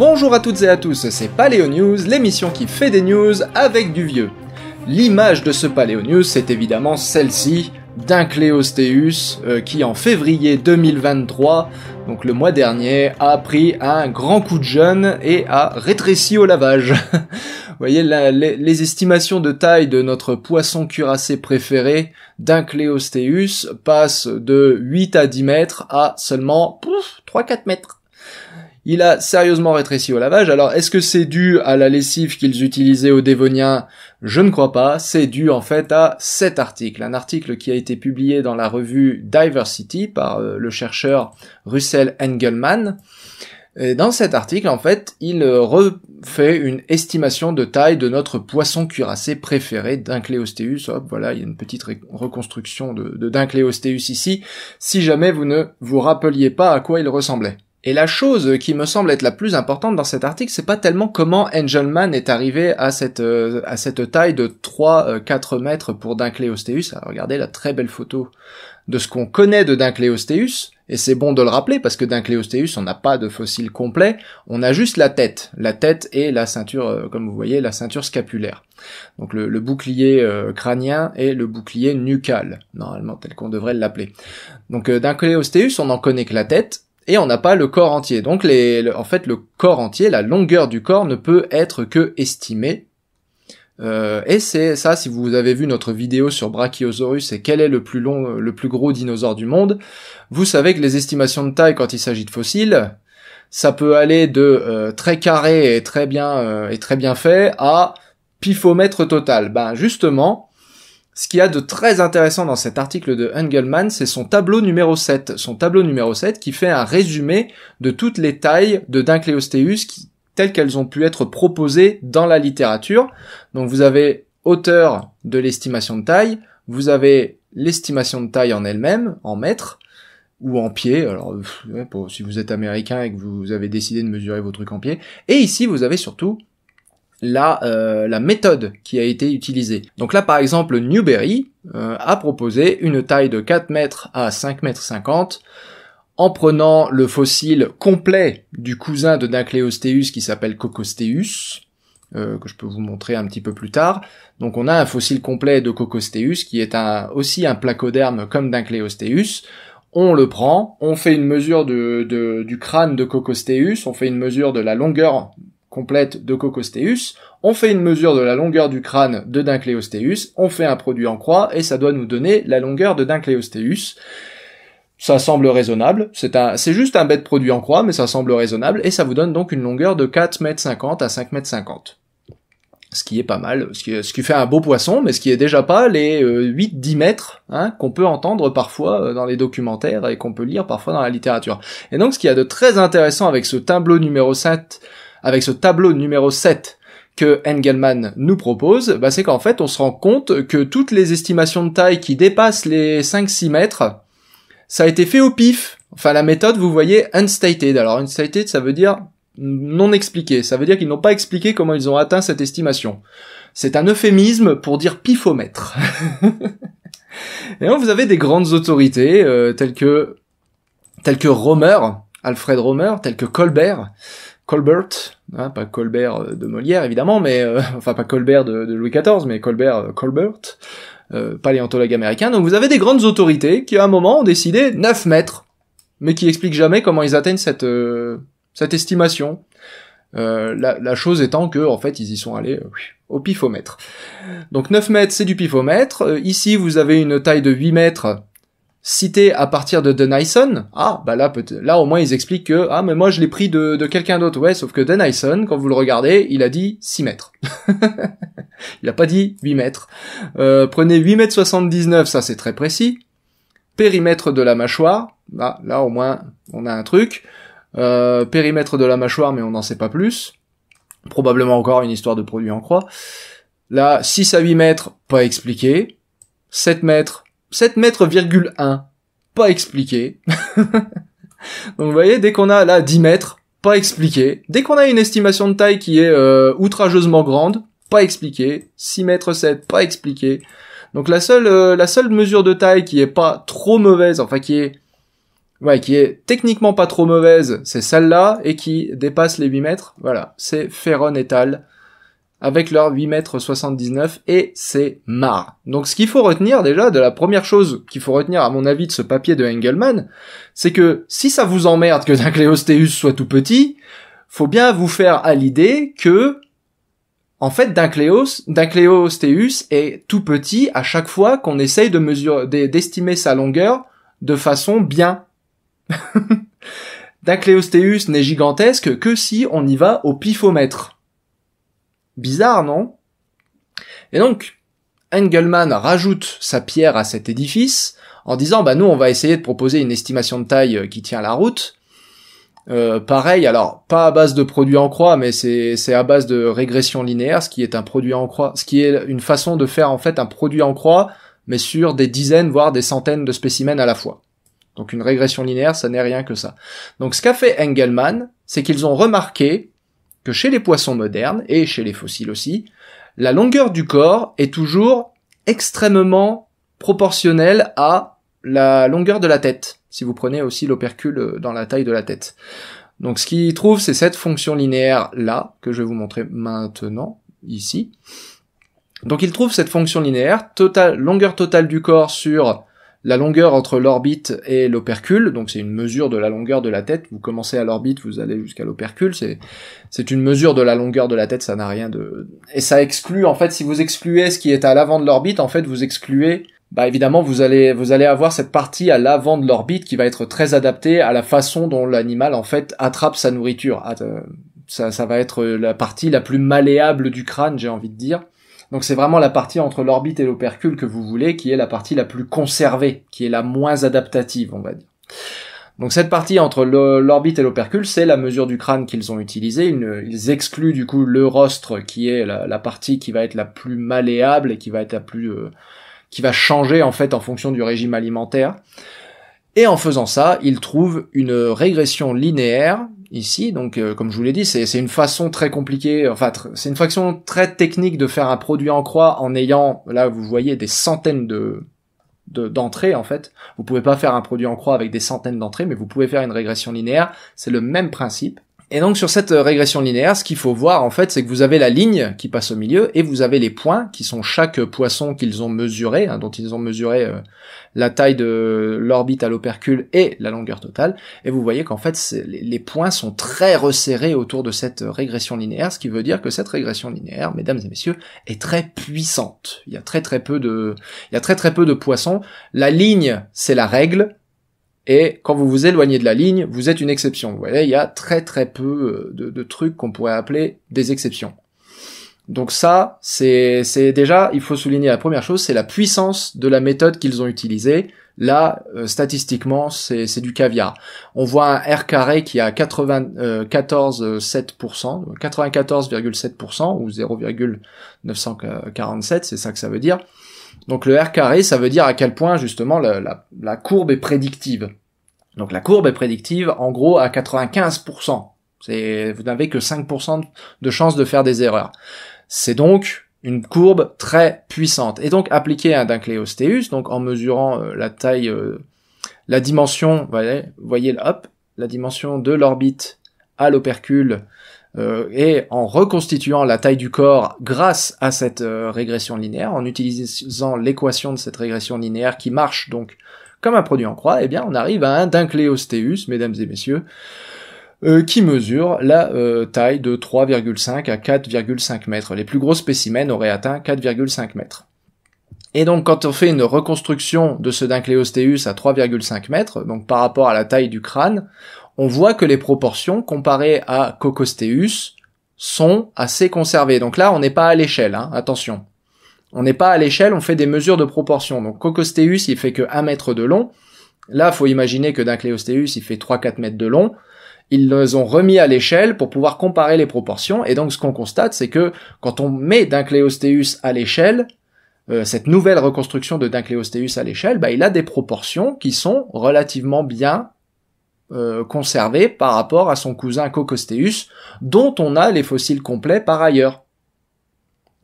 Bonjour à toutes et à tous, c'est Paléo News, l'émission qui fait des news avec du vieux. L'image de ce Paléo News, c'est évidemment celle-ci, d'un Cléostéus euh, qui en février 2023, donc le mois dernier, a pris un grand coup de jeûne et a rétréci au lavage. Vous voyez, les, estimations de taille de notre poisson cuirassé préféré, d'un Cléostéus, passent de 8 à 10 mètres à seulement 3-4 mètres il a sérieusement rétréci au lavage. Alors, est-ce que c'est dû à la lessive qu'ils utilisaient au Dévoniens Je ne crois pas. C'est dû en fait à cet article, un article qui a été publié dans la revue Diversity par euh, le chercheur Russell Engelman. Et dans cet article, en fait, il euh, refait une estimation de taille de notre poisson cuirassé préféré, Dunkleosteus. Hop, voilà, il y a une petite reconstruction de, de ici, si jamais vous ne vous rappeliez pas à quoi il ressemblait. Et la chose qui me semble être la plus importante dans cet article, c'est pas tellement comment Angelman est arrivé à cette, euh, à cette taille de 3-4 euh, mètres pour Dunkleosteus. Ah, regardez la très belle photo de ce qu'on connaît de Dunkleosteus. Et c'est bon de le rappeler parce que Dunkleosteus, on n'a pas de fossile complet, on a juste la tête. La tête et la ceinture, euh, comme vous voyez, la ceinture scapulaire. Donc le, bouclier crânien et le bouclier nucal, normalement tel qu'on devrait l'appeler. Donc Dunkleosteus, on n'en connaît que la tête et on n'a pas le corps entier. Donc les, en fait le corps entier, la longueur du corps ne peut être que estimée. Euh, et c'est ça, si vous avez vu notre vidéo sur Brachiosaurus et quel est le plus long, le plus gros dinosaure du monde, vous savez que les estimations de taille quand il s'agit de fossiles, ça peut aller de euh, très carré et très bien euh, et très bien fait à pifomètre total. Ben justement, ce qu'il y a de très intéressant dans cet article de Engelman, c'est son tableau numéro 7. Son tableau numéro 7 qui fait un résumé de toutes les tailles de Dinkleosteus telles qu'elles ont pu être proposées dans la littérature. Donc vous avez hauteur de l'estimation de taille, vous avez l'estimation de taille en elle-même, en mètres, ou en pied, alors si vous êtes américain et que vous avez décidé de mesurer vos trucs en pied, et ici vous avez surtout la, euh, la méthode qui a été utilisée. Donc là, par exemple, Newberry euh, a proposé une taille de 4 mètres à 5 mètres 50 en prenant le fossile complet du cousin de Dunkleosteus qui s'appelle Cocosteus, euh, que je peux vous montrer un petit peu plus tard. Donc on a un fossile complet de Cocosteus qui est un, aussi un placoderme comme Dunkleosteus. on le prend, on fait une mesure de, du crâne de Cocosteus, on fait une mesure de la longueur complète de Cocosteus, on fait une mesure de la longueur du crâne de Duncleostéus, on fait un produit en croix et ça doit nous donner la longueur de Duncleostéus. Ça semble raisonnable, c'est un, c'est juste un bête produit en croix, mais ça semble raisonnable et ça vous donne donc une longueur de 4,50 m à 5,50 m. Ce qui est pas mal, ce qui, ce qui, fait un beau poisson, mais ce qui est déjà pas les 8-10 euh, mètres hein, qu'on peut entendre parfois euh, dans les documentaires et qu'on peut lire parfois dans la littérature. Et donc ce qu'il y a de très intéressant avec ce tableau numéro 7 avec ce tableau numéro 7 que Engelman nous propose, bah, c'est qu'en fait on se rend compte que toutes les estimations de taille qui dépassent les 5-6 mètres, ça a été fait au pif. Enfin la méthode, vous voyez, unstated. Alors unstated, ça veut dire non expliqué. Ça veut dire qu'ils n'ont pas expliqué comment ils ont atteint cette estimation. C'est un euphémisme pour dire pifomètre. Et on vous avez des grandes autorités euh, telles que telles que Romer, Alfred Romer, telles que Colbert, Colbert, hein, pas Colbert euh, de Molière évidemment, mais euh, enfin pas Colbert de, Louis XIV, mais Colbert euh, Colbert, paléontologue américain. Donc vous avez des grandes autorités qui à un moment ont décidé 9 mètres, mais qui expliquent jamais comment ils atteignent cette cette estimation. La, la, chose étant que en fait ils y sont allés au pifomètre. Donc 9 mètres c'est du pifomètre. ici vous avez une taille de 8 mètres cité à partir de Denison, ah bah là peut là au moins ils expliquent que ah mais moi je l'ai pris de, de quelqu'un d'autre, ouais sauf que Denison quand vous le regardez il a dit 6 mètres, il a pas dit 8 mètres, euh, prenez 8 mètres 79 ça c'est très précis, périmètre de la mâchoire, bah là au moins on a un truc, euh, périmètre de la mâchoire mais on n'en sait pas plus, probablement encore une histoire de produit en croix, là 6 à 8 mètres pas expliqué, 7 mètres 7 1, Pas expliqué. Donc vous voyez, dès qu'on a là 10 mètres, pas expliqué. Dès qu'on a une estimation de taille qui est euh, outrageusement grande, pas expliqué. 6 mètres 7, pas expliqué. Donc la seule, euh, la seule mesure de taille qui est pas trop mauvaise, enfin qui est, ouais, qui est techniquement pas trop mauvaise, c'est celle-là et qui dépasse les 8 mètres. Voilà, c'est Ferron et avec leur 8 mètres 79 et c'est marre. Donc ce qu'il faut retenir déjà de la première chose qu'il faut retenir à mon avis de ce papier de Engelmann, c'est que si ça vous emmerde que Dincléosteus soit tout petit, faut bien vous faire à l'idée que en fait Dincléos, est tout petit à chaque fois qu'on essaye de mesurer, d'estimer sa longueur de façon bien. Dincléosteus n'est gigantesque que si on y va au pifomètre. Bizarre, non Et donc, Engelmann rajoute sa pierre à cet édifice en disant bah nous on va essayer de proposer une estimation de taille euh, qui tient la route. Euh, pareil, alors pas à base de produits en croix, mais c'est à base de régression linéaire, ce qui est un produit en croix, ce qui est une façon de faire en fait un produit en croix, mais sur des dizaines voire des centaines de spécimens à la fois. Donc une régression linéaire, ça n'est rien que ça. Donc ce qu'a fait Engelmann, c'est qu'ils ont remarqué que chez les poissons modernes, et chez les fossiles aussi, la longueur du corps est toujours extrêmement proportionnelle à la longueur de la tête, si vous prenez aussi l'opercule euh, dans la taille de la tête. Donc ce qu'il trouve, c'est cette fonction linéaire là, que je vais vous montrer maintenant, ici. Donc il trouve cette fonction linéaire, tota-, longueur totale du corps sur la longueur entre l'orbite et l'opercule, donc c'est une mesure de la longueur de la tête, vous commencez à l'orbite, vous allez jusqu'à l'opercule, c'est, c'est une mesure de la longueur de la tête, ça n'a rien de... Et ça exclut, en fait, si vous excluez ce qui est à l'avant de l'orbite, en fait, vous excluez... Bah évidemment, vous allez, vous allez avoir cette partie à l'avant de l'orbite qui va être très adaptée à la façon dont l'animal, en fait, attrape sa nourriture. Ah, euh, ça, ça va être la partie la plus malléable du crâne, j'ai envie de dire. Donc c'est vraiment la partie entre l'orbite et l'opercule que vous voulez, qui est la partie la plus conservée, qui est la moins adaptative, on va dire. Donc cette partie entre l'orbite et l'opercule, c'est la mesure du crâne qu'ils ont utilisée. Ils, excluent du coup le rostre, qui est la, partie qui va être la plus malléable et qui va être la plus, euh, qui va changer en fait en fonction du régime alimentaire. Et en faisant ça, il trouve une régression linéaire ici. Donc, euh, comme je vous l'ai dit, c'est une façon très compliquée, enfin, c'est une façon très technique de faire un produit en croix en ayant, là, vous voyez, des centaines de d'entrées en fait. Vous pouvez pas faire un produit en croix avec des centaines d'entrées, mais vous pouvez faire une régression linéaire. C'est le même principe. Et donc sur cette euh, régression linéaire, ce qu'il faut voir en fait, c'est que vous avez la ligne qui passe au milieu et vous avez les points qui sont chaque euh, poisson qu'ils ont mesuré, hein, dont ils ont mesuré euh, la taille de l'orbite à l'opercule et la longueur totale. Et vous voyez qu'en fait, les points sont très resserrés autour de cette régression linéaire, ce qui veut dire que cette régression linéaire, mesdames et messieurs, est très puissante. Il y a très très peu de, il y a très très peu de poissons. La ligne, c'est la règle. Et quand vous vous éloignez de la ligne, vous êtes une exception. Vous voyez, il y a très très peu euh, de, trucs qu'on pourrait appeler des exceptions. Donc ça, c'est déjà, il faut souligner la première chose, c'est la puissance de la méthode qu'ils ont utilisée. Là, euh, statistiquement, c'est du caviar. On voit un R carré qui a 94,7%, 94,7% euh, ou 0,947, c'est ça que ça veut dire. Donc le R carré, ça veut dire à quel point justement la, courbe est prédictive. Donc la courbe est prédictive en gros à 95%. Vous n'avez que 5% de chance de faire des erreurs. C'est donc une courbe très puissante. Et donc appliquer à un donc en mesurant euh, la taille, euh, la dimension, voyez, voyez, hop, la dimension de l'orbite à l'opercule euh, et en reconstituant la taille du corps grâce à cette euh, régression linéaire, en utilisant l'équation de cette régression linéaire qui marche donc comme un produit en croix, eh bien on arrive à un cléostéus, mesdames et messieurs, euh, qui mesure la taille de 3,5 à 4,5 mètres. Les plus gros spécimens auraient atteint 4,5 mètres. Et donc quand on fait une reconstruction de ce dyncléostéus à 3,5 mètres, donc par rapport à la taille du crâne, on voit que les proportions comparées à Cocosteus sont assez conservées. Donc là, on n'est pas à l'échelle, hein, attention. On n'est pas à l'échelle, on fait des mesures de proportions. Donc Cocosteus, il fait que 1 mètre de long. Là, faut imaginer que d'un il fait 3-4 mètres de long. Ils les ont remis à l'échelle pour pouvoir comparer les proportions. Et donc, ce qu'on constate, c'est que quand on met d'un à l'échelle, euh, cette nouvelle reconstruction de Dunkleosteus à l'échelle, bah, il a des proportions qui sont relativement bien euh, conservé par rapport à son cousin Cocosteus, dont on a les fossiles complets par ailleurs.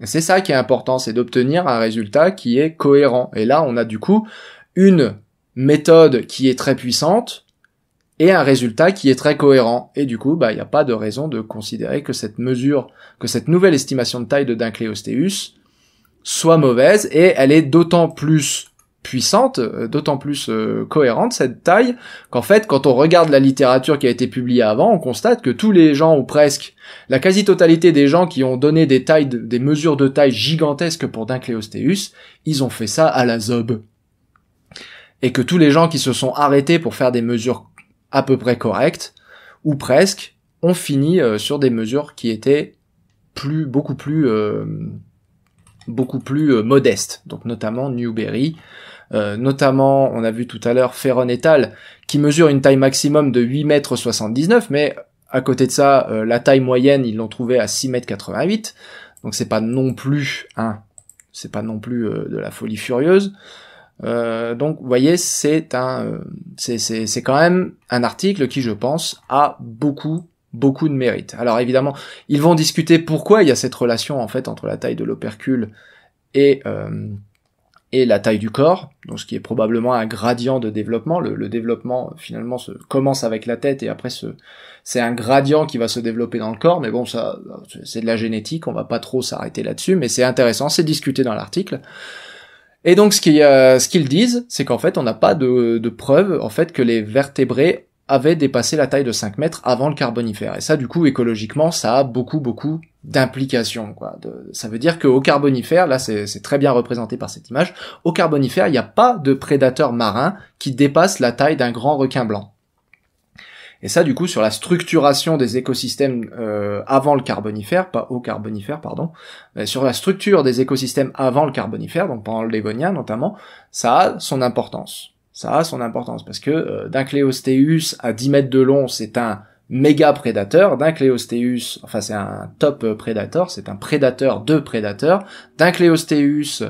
C'est ça qui est important, c'est d'obtenir un résultat qui est cohérent. Et là, on a du coup une méthode qui est très puissante et un résultat qui est très cohérent. Et du coup, bah, il n'y a pas de raison de considérer que cette mesure, que cette nouvelle estimation de taille de Dincléosteus soit mauvaise et elle est d'autant plus puissante, euh, d'autant plus euh, cohérente cette taille, qu'en fait quand on regarde la littérature qui a été publiée avant, on constate que tous les gens, ou presque, la quasi-totalité des gens qui ont donné des tailles, des mesures de taille gigantesques pour Dincléosteus, ils ont fait ça à la zob. Et que tous les gens qui se sont arrêtés pour faire des mesures à peu près correctes, ou presque, ont fini euh, sur des mesures qui étaient plus, beaucoup plus, beaucoup plus modestes. Donc notamment Newberry, euh, notamment, on a vu tout à l'heure Ferron Tal, qui mesure une taille maximum de 8 m, 79, mais à côté de ça, euh, la taille moyenne, ils l'ont trouvé à 6 m. 88. Donc c'est pas non plus, un hein, c'est pas non plus euh, de la folie furieuse. donc vous voyez, c'est un, c'est quand même un article qui, je pense, a beaucoup beaucoup de mérite. Alors évidemment, ils vont discuter pourquoi il y a cette relation en fait entre la taille de l'opercule et, la taille du corps, donc ce qui est probablement un gradient de développement. Le, développement finalement se commence avec la tête et après c'est un gradient qui va se développer dans le corps, mais bon ça c'est de la génétique, on va pas trop s'arrêter là-dessus, mais c'est intéressant, c'est discuté dans l'article. Et donc ce euh, qu'ils disent, c'est qu'en fait on n'a pas de, de preuve en fait que les vertébrés avaient dépassé la taille de 5 mètres avant le Carbonifère. Et ça du coup écologiquement ça a beaucoup beaucoup d'implication. Quoi. ça veut dire qu'au Carbonifère, là c'est, très bien représenté par cette image, au Carbonifère, il n'y a pas de prédateur marin qui dépasse la taille d'un grand requin blanc. Et ça, du coup, sur la structuration des écosystèmes euh, avant le Carbonifère, pas au Carbonifère, pardon, mais sur la structure des écosystèmes avant le Carbonifère, donc pendant le Dévonien notamment, ça a son importance. Ça a son importance parce que euh, d'un Cléostéus à 10 mètres de long, c'est un méga prédateur, d'un Cléostéus, enfin c'est un top prédateur, c'est un prédateur de prédateurs. d'un Cléostéus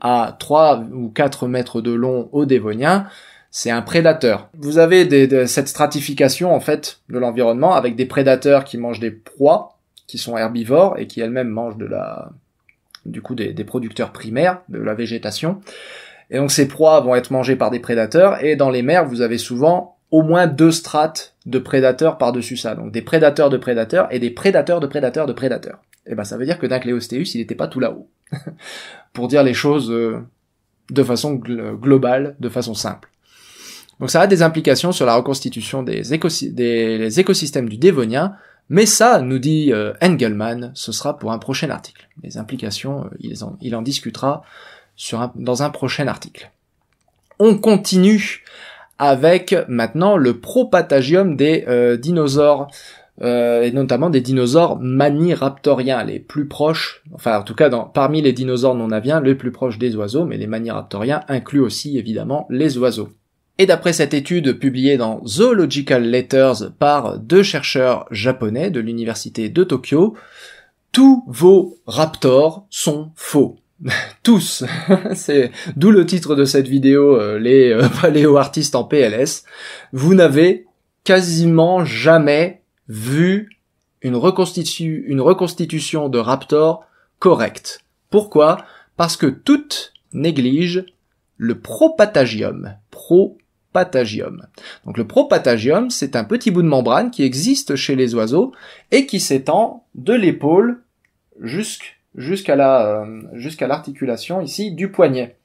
à 3 ou 4 mètres de long au Dévonien, c'est un prédateur. Vous avez cette stratification en fait de l'environnement avec des prédateurs qui mangent des proies, qui sont herbivores et qui elles-mêmes mangent de la, du coup des, des producteurs primaires, de la végétation. Et donc ces proies vont être mangées par des prédateurs et dans les mers vous avez souvent au moins deux strates de prédateurs par-dessus ça. Donc des prédateurs de prédateurs et des prédateurs de prédateurs de prédateurs. Et eh ben ça veut dire que Nacléostéus, il n'était pas tout là-haut. Pour dire les choses euh, de façon globale, de façon simple. Donc ça a des implications sur la reconstitution des, écosystèmes du Dévonien, mais ça, nous dit Engelman, euh, Engelmann, ce sera pour un prochain article. Les implications, euh, il, en, discutera dans un prochain article. On continue avec maintenant le propatagium des euh, dinosaures. Euh, et notamment des dinosaures maniraptoriens, les plus proches, enfin en tout cas parmi les dinosaures non aviens, les plus proches des oiseaux, mais les maniraptoriens incluent aussi évidemment les oiseaux. Et d'après cette étude publiée dans Zoological Letters par deux chercheurs japonais de l'université de Tokyo, tous vos raptors sont faux. tous. C'est d'où le titre de cette vidéo, euh, les euh, paléo-artistes en PLS. Vous n'avez quasiment jamais vu une, une reconstitution de Raptor correcte. Pourquoi Parce que toutes négligent le propatagium. Propatagium. Donc le propatagium, c'est un petit bout de membrane qui existe chez les oiseaux et qui s'étend de l'épaule jusqu'à jusqu'à la, euh, jusqu'à l'articulation ici du poignet.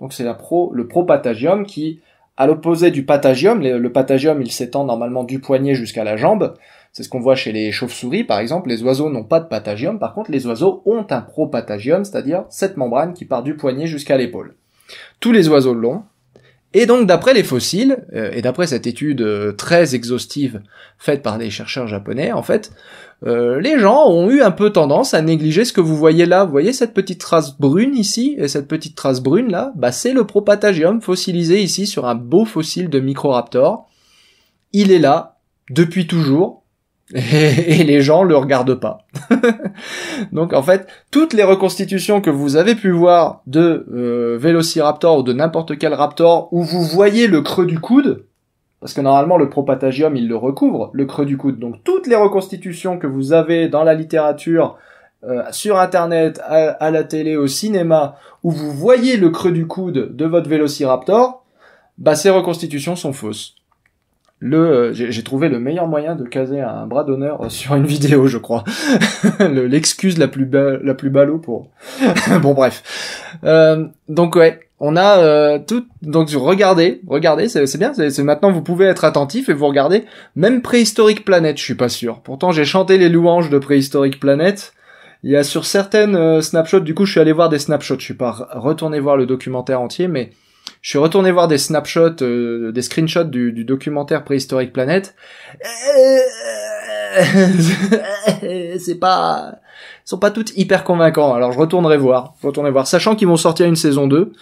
Donc c'est la pro, le propatagium qui, à l'opposé du patagium, le, patagium il s'étend normalement du poignet jusqu'à la jambe. C'est ce qu'on voit chez les chauves-souris par exemple. Les oiseaux n'ont pas de patagium, par contre les oiseaux ont un propatagium, c'est-à-dire cette membrane qui part du poignet jusqu'à l'épaule. Tous les oiseaux l'ont. Et donc d'après les fossiles, euh, et d'après cette étude euh, très exhaustive faite par des chercheurs japonais, en fait, euh, les gens ont eu un peu tendance à négliger ce que vous voyez là. Vous voyez cette petite trace brune ici et cette petite trace brune là, bah c'est le Propatagium fossilisé ici sur un beau fossile de Microraptor. Il est là depuis toujours et, les gens le regardent pas. Donc en fait, toutes les reconstitutions que vous avez pu voir de Vélociraptor, euh, Velociraptor ou de n'importe quel raptor où vous voyez le creux du coude, parce que normalement, le propatagium, il le recouvre, le creux du coude. Donc toutes les reconstitutions que vous avez dans la littérature, euh, sur Internet, à, la télé, au cinéma, où vous voyez le creux du coude de votre vélociraptor, bah ces reconstitutions sont fausses. Le, euh, j'ai trouvé le meilleur moyen de caser un bras d'honneur euh, sur une vidéo, je crois. L'excuse la plus la plus ballot pour. bon bref. donc ouais, on a euh, tout donc regardez regardez c'est bien c'est maintenant vous pouvez être attentif et vous regardez même préhistorique planète je suis pas sûr pourtant j'ai chanté les louanges de préhistorique planète il y a sur certaines euh, snapshots du coup je suis allé voir des snapshots je suis pas retourné voir le documentaire entier mais je suis retourné voir des snapshots euh, des screenshots du, du documentaire préhistorique planète euh, c'est pas sont pas toutes hyper convaincants. Alors je retournerai voir, je retournerai voir, sachant qu'ils vont sortir une saison 2.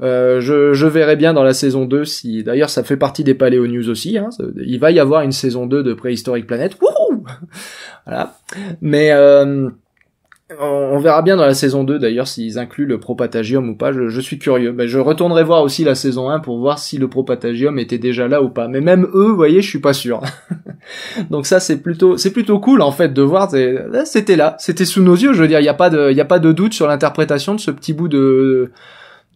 Euh, je, je, verrai bien dans la saison 2 si. D'ailleurs, ça fait partie des Paléo News aussi. Hein. il va y avoir une saison 2 de Préhistorique Planète. voilà. Mais euh, on verra bien dans la saison 2 d'ailleurs s'ils incluent le propatagium ou pas, je, suis curieux. Ben, je retournerai voir aussi la saison 1 pour voir si le propatagium était déjà là ou pas. Mais même eux, vous voyez, je suis pas sûr. Donc ça c'est plutôt c'est plutôt cool en fait de voir ben, c'était là, c'était sous nos yeux, je veux dire, il y a pas de y a pas de doute sur l'interprétation de ce petit bout de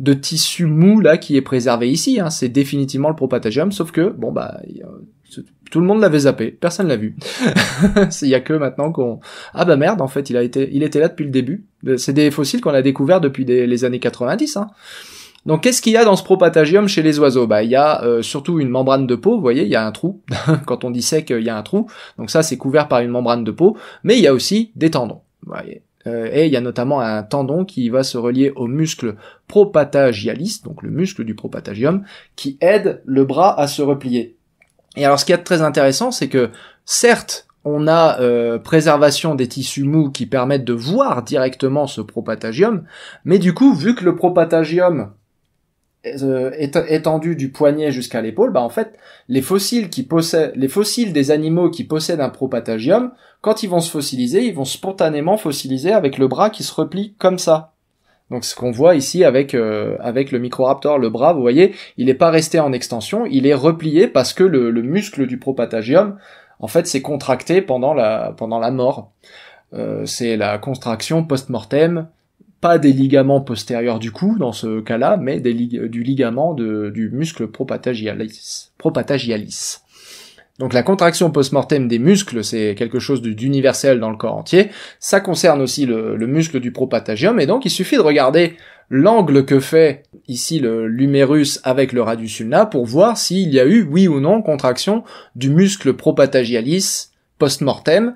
de tissu mou là qui est préservé ici hein. c'est définitivement le propatagium sauf que bon bah tout le monde l'avait zappé, personne l'a vu. Il y a que maintenant qu'on ah bah merde en fait il a été il était là depuis le début. Euh, c'est des fossiles qu'on a découverts depuis les années 90. Hein. Donc qu'est-ce qu'il y a dans ce propatagium chez les oiseaux Bah il y a euh, surtout une membrane de peau, vous voyez, il y a un trou. Quand on disait euh, il y a un trou. Donc ça c'est couvert par une membrane de peau, mais il y a aussi des tendons. et il y a notamment un tendon qui va se relier au muscle propatagialis, donc le muscle du propatagium, qui aide le bras à se replier. Et alors ce qui est très intéressant, c'est que certes, on a euh, préservation des tissus mous qui permettent de voir directement ce propatagium, mais du coup, vu que le propatagium est, euh, étendu du poignet jusqu'à l'épaule, bah en fait, les fossiles qui possèdent, les fossiles des animaux qui possèdent un propatagium, quand ils vont se fossiliser, ils vont spontanément fossiliser avec le bras qui se replie comme ça. Donc ce qu'on voit ici avec, euh, avec le Microraptor, le bras, vous voyez, il n'est pas resté en extension, il est replié parce que le, muscle du propatagium, en fait, s'est contracté pendant la, mort. Euh, c'est la contraction post-mortem, pas des ligaments postérieurs du cou dans ce cas-là, mais du ligament du muscle propatagialis. Donc la contraction post-mortem des muscles, c'est quelque chose d'universel dans le corps entier. Ça concerne aussi le, muscle du propatagium, et donc il suffit de regarder l'angle que fait ici le l'humérus avec le radiusulna pour voir s'il y a eu, oui ou non, contraction du muscle propatagialis post-mortem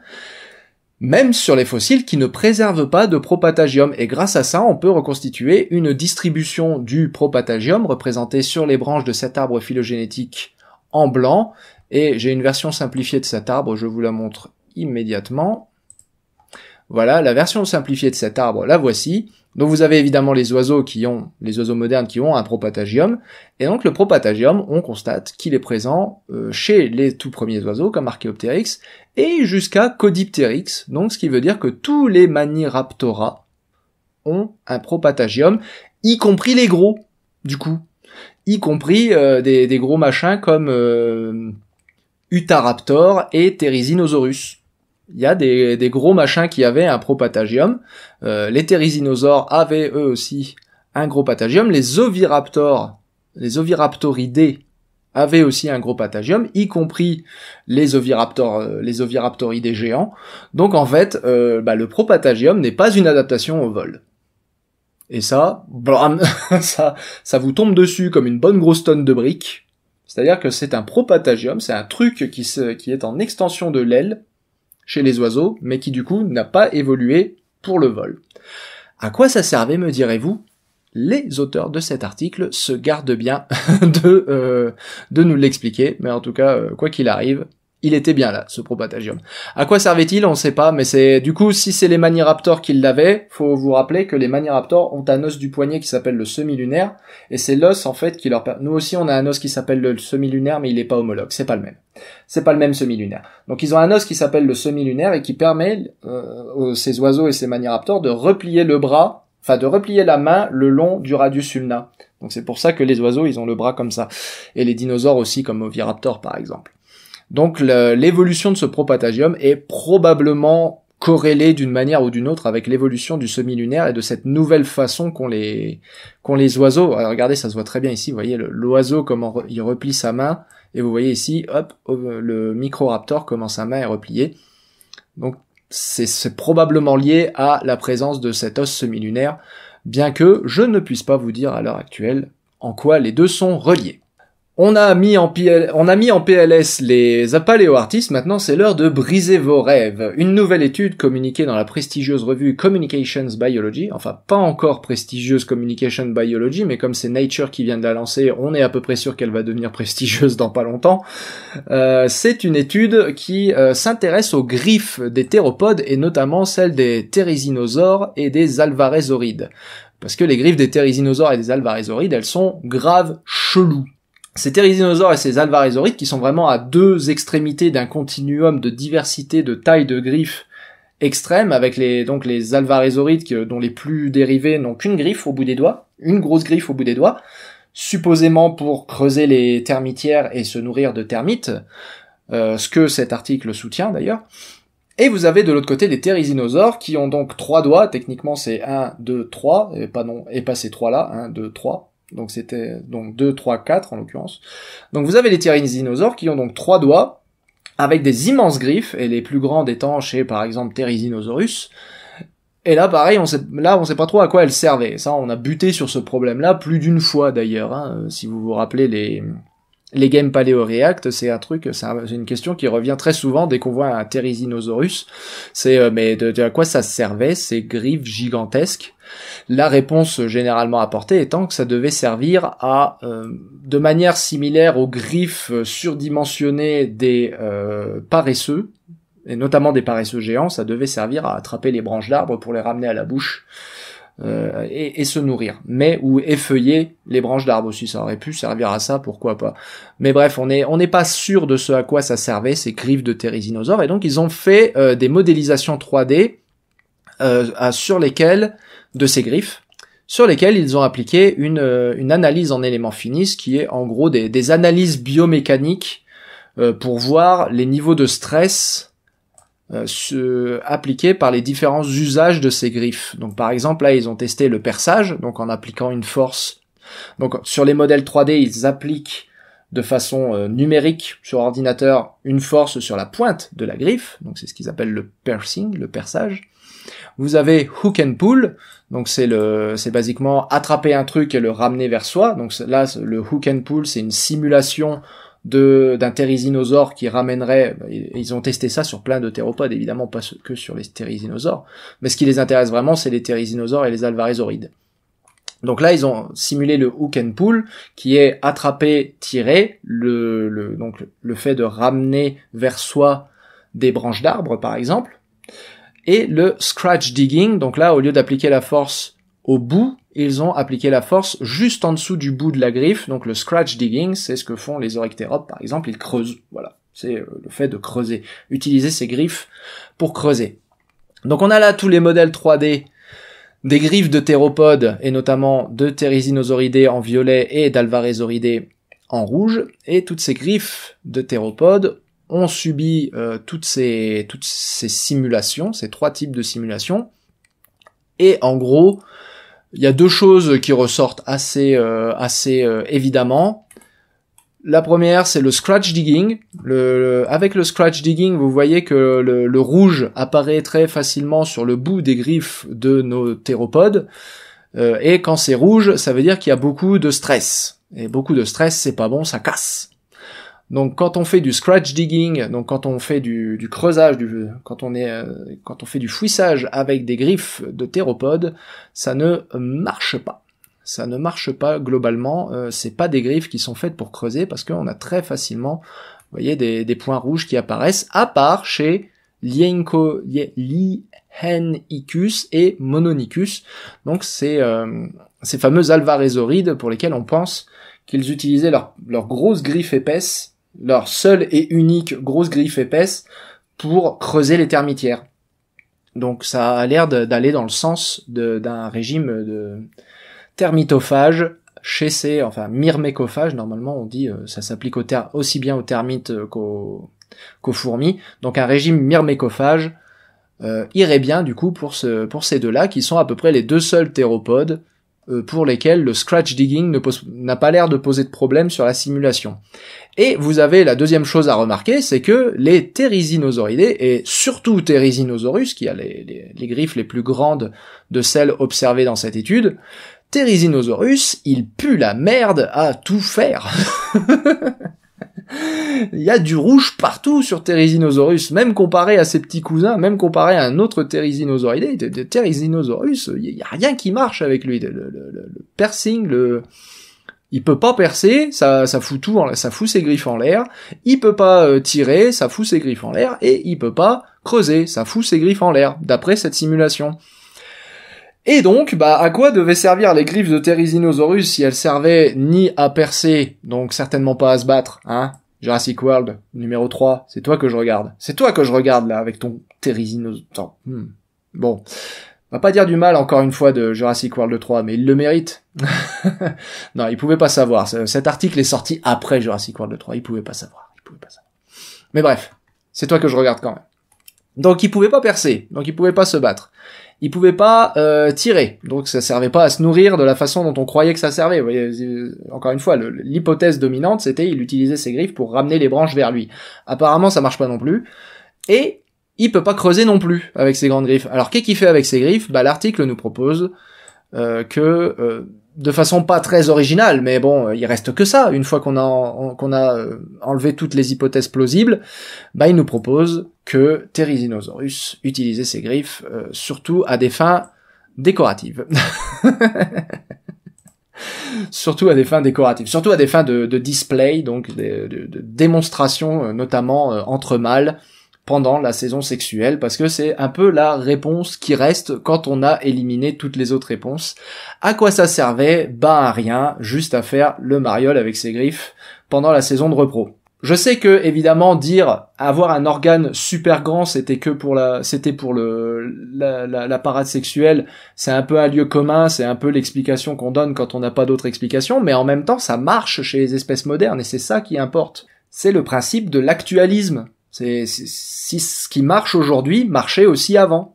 même sur les fossiles qui ne préservent pas de propatagium, et grâce à ça, on peut reconstituer une distribution du propatagium représentée sur les branches de cet arbre phylogénétique en blanc, et j'ai une version simplifiée de cet arbre, je vous la montre immédiatement. Voilà, la version simplifiée de cet arbre, la voici. Donc vous avez évidemment les oiseaux qui ont, les oiseaux modernes qui ont un propatagium, et donc le propatagium, on constate qu'il est présent euh, chez les tout premiers oiseaux comme Archaeopteryx et jusqu'à Codipteryx, donc ce qui veut dire que tous les Maniraptora ont un propatagium, y compris les gros, du coup, y compris euh, des, gros machins comme euh, Utahraptor et Therizinosaurus. Il y a des, gros machins qui avaient un propatagium. Euh, les Therizinosaures avaient eux aussi un gros patagium. Les oviraptors, les oviraptoridés avaient aussi un gros patagium, y compris les oviraptors, euh, les oviraptoridés géants. Donc en fait, euh, bah, le propatagium n'est pas une adaptation au vol. Et ça, ça, ça vous tombe dessus comme une bonne grosse tonne de briques. C'est-à-dire que c'est un propatagium, c'est un truc qui, qui est en extension de l'aile chez les oiseaux, mais qui du coup n'a pas évolué pour le vol. À quoi ça servait, me direz-vous les auteurs de cet article se gardent bien de, euh, de nous l'expliquer, mais en tout cas, euh, quoi qu'il arrive, il était bien là, ce Propatagium. À quoi servait-il On sait pas, mais c'est du coup, si c'est les Maniraptors qui l'avaient, faut vous rappeler que les Maniraptors ont un os du poignet qui s'appelle le semi-lunaire, et c'est l'os en fait qui leur Nous aussi, on a un os qui s'appelle le semi-lunaire, mais il n'est pas homologue, c'est pas le même. C'est pas le même semi-lunaire. Donc ils ont un os qui s'appelle le semi-lunaire et qui permet euh, ces oiseaux et ces Maniraptors de replier le bras enfin de replier la main le long du radius ulna. Donc c'est pour ça que les oiseaux, ils ont le bras comme ça. Et les dinosaures aussi, comme Oviraptor par exemple. Donc l'évolution de ce propatagium est probablement corrélée d'une manière ou d'une autre avec l'évolution du semi-lunaire et de cette nouvelle façon qu'ont les, les oiseaux. regardez, ça se voit très bien ici, vous voyez l'oiseau comment il replie sa main, et vous voyez ici, hop, le microraptor comment sa main est repliée. Donc c'est probablement lié à la présence de cet os semi-lunaire, bien que je ne puisse pas vous dire à l'heure actuelle en quoi les deux sont reliés. On a mis en, PLS les artistes, maintenant c'est l'heure de briser vos rêves. Une nouvelle étude communiquée dans la prestigieuse revue Communications Biology, enfin pas encore prestigieuse Communication Biology, mais comme c'est Nature qui vient de la lancer, on est à peu près sûr qu'elle va devenir prestigieuse dans pas longtemps. Euh, c'est une étude qui euh, s'intéresse aux griffes des théropodes et notamment celles des ptérésinosaures et des alvarezorides. Parce que les griffes des ptérésinosaures et des alvarezorides, elles sont graves cheloues ces therizinosaures et ces alvarezorites qui sont vraiment à deux extrémités d'un continuum de diversité de taille de griffes extrêmes, avec les, donc les alvarezorites euh, dont les plus dérivés n'ont qu'une griffe au bout des doigts, une grosse griffe au bout des doigts, supposément pour creuser les termitières et se nourrir de termites, euh, ce que cet article soutient d'ailleurs. Et vous avez de l'autre côté les therizinosaures qui ont donc trois doigts, techniquement c'est 1, 2, 3, et pas, non, et pas ces trois là, 1, 2, 3, donc c'était donc 2, 3, 4 en l'occurrence. Donc vous avez les tyrannosaures qui ont donc trois doigts avec des immenses griffes et les plus grandes étant chez par exemple Therizinosaurus, Et là pareil, on sait, là on sait pas trop à quoi elles servaient. Ça on a buté sur ce problème-là plus d'une fois d'ailleurs. Hein. Euh, si vous vous rappelez les, les games paléo React, c'est un truc, c'est une question qui revient très souvent dès qu'on voit un Therizinosaurus. C'est euh, mais de, à quoi ça servait ces griffes gigantesques La réponse généralement apportée étant que ça devait servir à, euh, de manière similaire aux griffes surdimensionnées des euh, paresseux, et notamment des paresseux géants, ça devait servir à attraper les branches d'arbres pour les ramener à la bouche. Euh, et, se nourrir, mais ou effeuiller les branches d'arbres aussi, ça aurait pu servir à ça, pourquoi pas. Mais bref, on n'est pas sûr de ce à quoi ça servait ces griffes de ptérisinosaures, et donc ils ont fait euh, des modélisations 3D euh, sur lesquelles de ces griffes, sur lesquelles ils ont appliqué une, analyse en éléments finis, qui est en gros des analyses biomécaniques pour voir les niveaux de stress euh, se appliquer par les différents usages de ces griffes. Donc par exemple là ils ont testé le perçage, donc en appliquant une force. Donc sur les modèles 3D ils appliquent de façon euh, numérique sur ordinateur une force sur la pointe de la griffe, donc c'est ce qu'ils appellent le piercing, le perçage. Vous avez hook and pull, donc c'est le, c'est basiquement attraper un truc et le ramener vers soi. Donc là le hook and pull c'est une simulation de d'un térisinosaure qui ramènerait bah, ils ont testé ça sur plein de théropodes évidemment pas que sur les térisinosaures mais ce qui les intéresse vraiment c'est les térisinosaures et les alvarésorides. donc là ils ont simulé le hook and pull qui est attraper tirer le, le donc le fait de ramener vers soi des branches d'arbres par exemple et le scratch digging donc là au lieu d'appliquer la force au bout ils ont appliqué la force juste en dessous du bout de la griffe, donc le scratch digging, c'est ce que font les oryctéropes par exemple, ils creusent, voilà, c'est euh, le fait de creuser, utiliser ces griffes pour creuser. Donc on a là tous les modèles 3D des griffes de théropodes, et notamment de Therizinosauridae en violet et d'Alvarezoridé en rouge, et toutes ces griffes de théropodes ont subi euh, toutes, ces, toutes ces simulations, ces trois types de simulations, et en gros, il y a deux choses qui ressortent assez, euh, assez euh, évidemment. La première, c'est le scratch digging. Le, avec le scratch digging, vous voyez que le, rouge apparaît très facilement sur le bout des griffes de nos théropodes. Euh, et quand c'est rouge, ça veut dire qu'il y a beaucoup de stress. Et beaucoup de stress, c'est pas bon, ça casse. Donc quand on fait du scratch digging, donc quand on fait du, creusage, du, quand, on est, euh, quand on fait du fouissage avec des griffes de théropodes, ça ne marche pas. Ça ne marche pas globalement. Euh, c'est pas des griffes qui sont faites pour creuser parce qu'on a très facilement, voyez, des, points rouges qui apparaissent. À part chez Lienko, Lihenicus et Mononicus. Donc c'est euh, ces fameux alvarezorides pour lesquels on pense qu'ils utilisaient leurs leur grosses griffes épaisses leur seule et unique grosse griffe épaisse pour creuser les termitières. Donc ça a l'air d'aller dans le sens d'un régime de termitophage chez ces, enfin myrmécophage, normalement on dit, euh, ça s'applique aussi bien aux termites euh, qu'aux fourmis. Donc un régime myrmécophage euh, irait bien du coup pour, ces deux-là, qui sont à peu près les deux seuls théropodes pour lesquels le scratch digging n'a pas l'air de poser de problème sur la simulation. Et vous avez la deuxième chose à remarquer, c'est que les Therizinosauridae, et surtout Therizinosaurus, qui a les, griffes les plus grandes de celles observées dans cette étude, Therizinosaurus, il pue la merde à tout faire. il y a du rouge partout sur Therizinosaurus, même comparé à ses petits cousins, même comparé à un autre de Therizinosaurus, il y a rien qui marche avec lui. le piercing, le, il peut pas percer, ça, ça fout tout, ça fout ses griffes en l'air. Il peut pas euh, tirer, ça fout ses griffes en l'air. Et il peut pas creuser, ça fout ses griffes en l'air, d'après cette simulation. Et donc, bah, à quoi devaient servir les griffes de Therizinosaurus si elles servaient ni à percer, donc certainement pas à se battre, hein Jurassic World, numéro 3, c'est toi que je regarde. C'est toi que je regarde, là, avec ton Therizinosaurus. Hmm. Bon. On va pas dire du mal encore une fois de Jurassic World 3, mais il le mérite. non, il pouvait pas savoir. Cet article est sorti après Jurassic World 3. Il pouvait pas savoir. Il pouvait pas savoir. Mais bref, c'est toi que je regarde quand même. Donc il pouvait pas percer. Donc il pouvait pas se battre. Il pouvait pas euh, tirer. Donc ça servait pas à se nourrir de la façon dont on croyait que ça servait. Vous encore une fois, l'hypothèse dominante c'était il utilisait ses griffes pour ramener les branches vers lui. Apparemment ça marche pas non plus. Et il peut pas creuser non plus avec ses grandes griffes. Alors qu'est-ce qu'il fait avec ses griffes Bah l'article nous propose euh, que euh, de façon pas très originale, mais bon, euh, il reste que ça. Une fois qu'on a qu'on a enlevé toutes les hypothèses plausibles, bah, il nous propose que Therizinosaurus utilisait ses griffes surtout à des fins décoratives. surtout à des fins décoratives, surtout à des fins de, display, donc de démonstration, notamment entre mâles, pendant la saison sexuelle parce que c'est un peu la réponse qui reste quand on a éliminé toutes les autres réponses. À quoi ça servait Bah à rien, juste à faire le mariole avec ses griffes pendant la saison de repro. Je sais que évidemment dire avoir un organe super grand c'était que pour la c'était pour le la, parade sexuelle c'est un peu un lieu commun c'est un peu l'explication qu'on donne quand on n'a pas d'autres explications, mais en même temps ça marche chez les espèces modernes et c'est ça qui importe c'est le principe de l'actualisme c'est si ce qui marche aujourd'hui marchait aussi avant.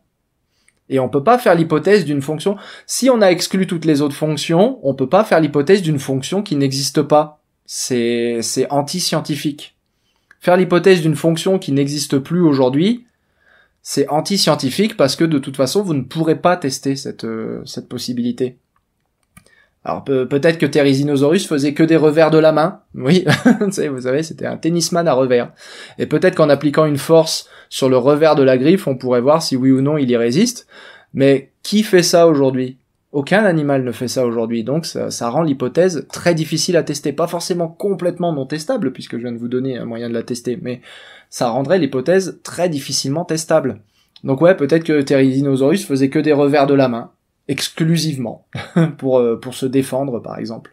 Et on peut pas faire l'hypothèse d'une fonction. Si on a exclu toutes les autres fonctions, on peut pas faire l'hypothèse d'une fonction qui n'existe pas. C'est c'est anti-scientifique. Faire l'hypothèse d'une fonction qui n'existe plus aujourd'hui, c'est anti-scientifique parce que de toute façon vous ne pourrez pas tester cette euh, cette possibilité. Alors peut-être que Therizinosaurus faisait que des revers de la main. Oui, vous savez, c'était un tennisman à revers. Et peut-être qu'en appliquant une force sur le revers de la griffe, on pourrait voir si oui ou non il y résiste. Mais qui fait ça aujourd'hui aucun animal ne fait ça aujourd'hui, donc ça, rend l'hypothèse très difficile à tester, pas forcément complètement non testable, puisque je viens de vous donner un moyen de la tester, mais ça rendrait l'hypothèse très difficilement testable. Donc ouais, peut-être que Therizinosaurus faisait que des revers de la main, exclusivement pour, euh, pour se défendre, par exemple.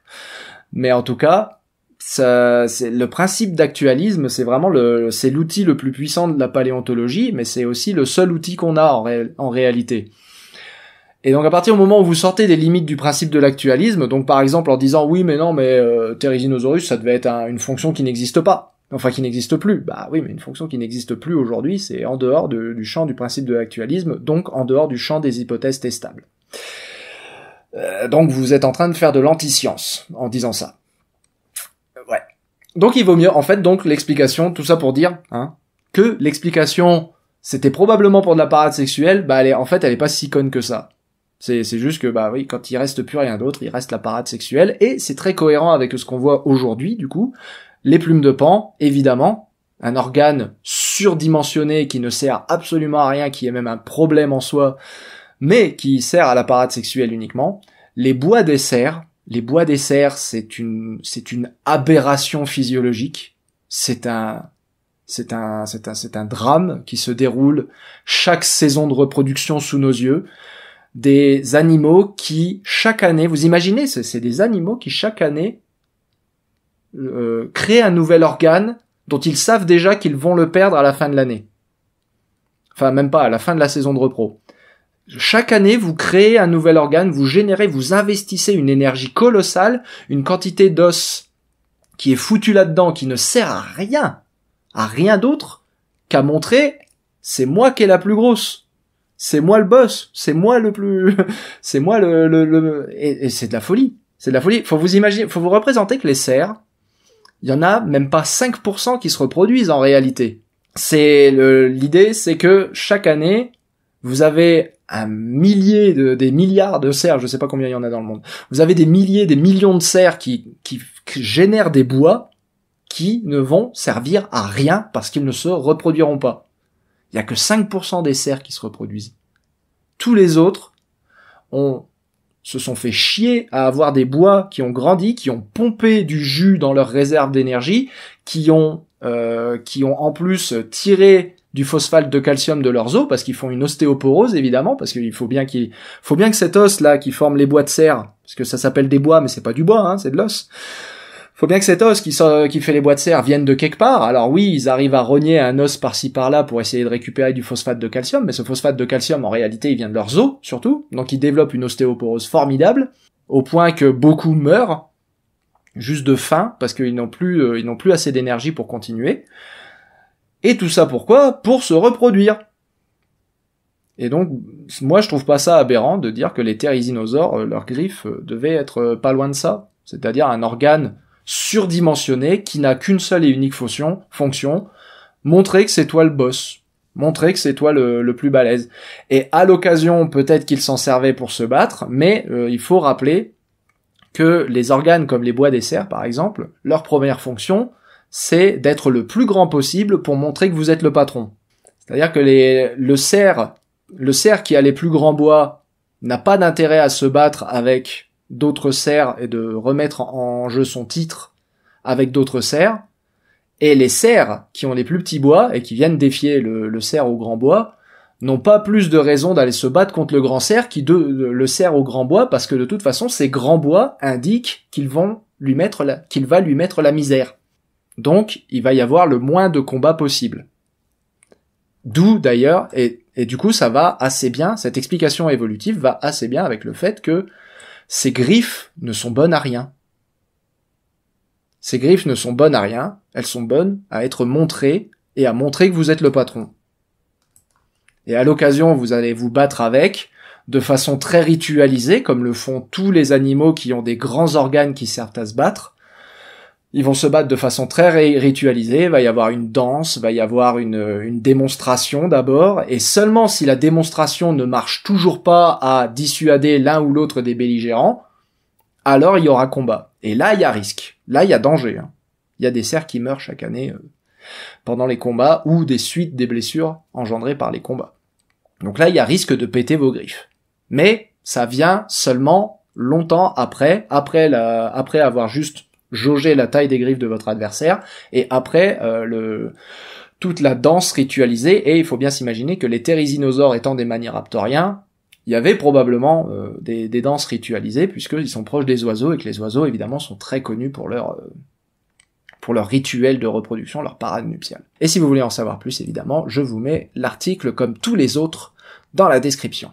Mais en tout cas, ça, le principe d'actualisme, c'est vraiment le, c'est l'outil le plus puissant de la paléontologie, mais c'est aussi le seul outil qu'on a en, en réalité. Et donc à partir du moment où vous sortez des limites du principe de l'actualisme, donc par exemple en disant oui mais non mais euh, ça devait être une fonction qui n'existe pas, enfin qui n'existe plus. Bah oui, mais une fonction qui n'existe plus aujourd'hui, c'est en dehors du champ du principe de l'actualisme, donc en dehors du champ des hypothèses testables. Euh, donc vous êtes en train de faire de l'anti-science en disant ça. Euh, ouais. Donc il vaut mieux, en fait, donc l'explication, tout ça pour dire hein, que l'explication, c'était probablement pour de la parade sexuelle, bah elle est, en fait, elle n'est pas si conne que ça. C'est juste que, bah oui, quand il reste plus rien d'autre, il reste la parade sexuelle, et c'est très cohérent avec ce qu'on voit aujourd'hui, du coup, les plumes de pan, évidemment, un organe surdimensionné qui ne sert absolument à rien, qui est même un problème en soi, mais qui sert à la parade sexuelle uniquement, les bois des serres, les bois des c'est une, c'est une aberration physiologique, c'est un, c'est un, c'est un, c'est un drame qui se déroule chaque saison de reproduction sous nos yeux. Des animaux qui, chaque année, vous imaginez, c'est des animaux qui chaque année euh, créer un nouvel organe dont ils savent déjà qu'ils vont le perdre à la fin de l'année. Enfin, même pas, à la fin de la saison de repro. Chaque année, vous créez un nouvel organe, vous générez, vous investissez une énergie colossale, une quantité d'os qui est foutu là-dedans, qui ne sert à rien, à rien d'autre qu'à montrer c'est moi qui est la plus grosse. C'est moi le boss, c'est moi le plus, c'est moi le, le, et, c'est de la folie, c'est de la folie. Faut vous imaginer, faut vous représenter que les cerfs, il y en a même pas 5% qui se reproduisent en réalité. C'est l'idée, c'est que chaque année, vous avez un millier des milliards de cerfs, je sais pas combien il y en a dans le monde. Vous avez des milliers, des millions de cerfs qui, qui, génèrent des bois qui ne vont servir à rien parce qu'ils ne se reproduiront pas. Il y a que 5% des cerfs qui se reproduisent. Tous les autres ont se sont fait chier à avoir des bois qui ont grandi, qui ont pompé du jus dans leurs réserves d'énergie, qui ont euh, qui ont en plus tiré du phosphate de calcium de leurs os parce qu'ils font une ostéoporose évidemment parce qu'il faut bien qu'il faut bien que cet os là qui forme les bois de serre parce que ça s'appelle des bois mais c'est pas du bois hein, c'est de l'os faut bien que cet os qui, qui fait les bois de serre vienne de quelque part. Alors oui, ils arrivent à rogner un os par-ci par-là pour essayer de récupérer du phosphate de calcium, mais ce phosphate de calcium, en réalité, il vient de leurs os, surtout. Donc ils développent une ostéoporose formidable, au point que beaucoup meurent, juste de faim, parce qu'ils n'ont plus, euh, ils n'ont plus assez d'énergie pour continuer. Et tout ça pourquoi Pour se reproduire. Et donc, moi, je trouve pas ça aberrant de dire que les thérésinosaures, euh, leurs griffes, euh, devaient être pas loin de ça. C'est-à-dire un organe surdimensionné qui n'a qu'une seule et unique fonction, fonction montrer que c'est toi le boss, montrer que c'est toi le, plus balèze. Et à l'occasion, peut-être qu'il s'en servait pour se battre, mais euh, il faut rappeler que les organes comme les bois des cerfs, par exemple, leur première fonction, c'est d'être le plus grand possible pour montrer que vous êtes le patron. C'est-à-dire que les, le cerf, le cerf qui a les plus grands bois n'a pas d'intérêt à se battre avec d'autres serres et de remettre en jeu son titre avec d'autres serres. Et les cerfs qui ont les plus petits bois et qui viennent défier le, cerf au grand bois n'ont pas plus de raison d'aller se battre contre le grand cerf qui le cerf au grand bois parce que de toute façon ces grands bois indiquent qu'ils vont lui mettre qu'il va lui mettre la misère. Donc il va y avoir le moins de combats possible. D'où d'ailleurs et, et du coup ça va assez bien cette explication évolutive va assez bien avec le fait que ces griffes ne sont bonnes à rien. Ces griffes ne sont bonnes à rien, elles sont bonnes à être montrées et à montrer que vous êtes le patron. Et à l'occasion, vous allez vous battre avec, de façon très ritualisée, comme le font tous les animaux qui ont des grands organes qui servent à se battre, ils vont se battre de façon très ritualisée, va y avoir une danse, va y avoir euh, une, démonstration d'abord, et seulement si la démonstration ne marche toujours pas à dissuader l'un ou l'autre des belligérants, alors il y aura combat. Et là, il y a risque, là, il y a danger. Hein. Il y a des cerfs qui meurent chaque année euh, pendant les combats, ou des suites des blessures engendrées par les combats. Donc là, il y a risque de péter vos griffes. Mais ça vient seulement longtemps après, après, après avoir juste jauger la taille des griffes de votre adversaire, et après euh, le toute la danse ritualisée, et il faut bien s'imaginer que les térisinosaures étant des maniraptoriens, il y avait probablement euh, des, danses ritualisées, puisqu'ils sont proches des oiseaux, et que les oiseaux, évidemment, sont très connus pour leur... Euh, pour leur rituel de reproduction, leur parade nuptiale. Et si vous voulez en savoir plus, évidemment, je vous mets l'article, comme tous les autres, dans la description.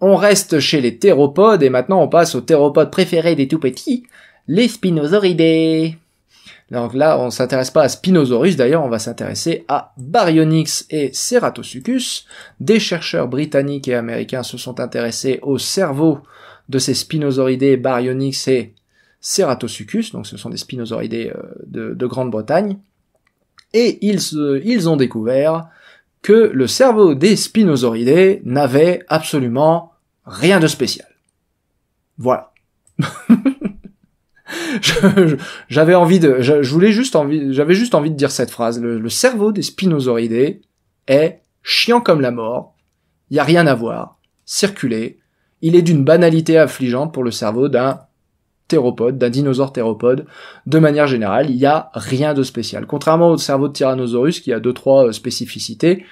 On reste chez les théropodes, et maintenant on passe aux théropodes préférés des tout petits, les spinosauridés Donc là, on s'intéresse pas à Spinosaurus, d'ailleurs, on va s'intéresser à Baryonyx et Ceratosuchus. Des chercheurs britanniques et américains se sont intéressés au cerveau de ces spinosauridés, Baryonyx et Ceratosuchus, donc ce sont des spinosauridés euh, de, Grande-Bretagne. Et ils, euh, ils ont découvert que le cerveau des spinosauridés n'avait absolument rien de spécial. Voilà. j'avais envie de, je, voulais juste envie, j'avais juste envie de dire cette phrase. Le, cerveau des spinosauridés est chiant comme la mort. Il n'y a rien à voir. Circuler. Il est d'une banalité affligeante pour le cerveau d'un théropode, d'un dinosaure théropode. De manière générale, il n'y a rien de spécial. Contrairement au cerveau de Tyrannosaurus qui a deux trois euh, spécificités,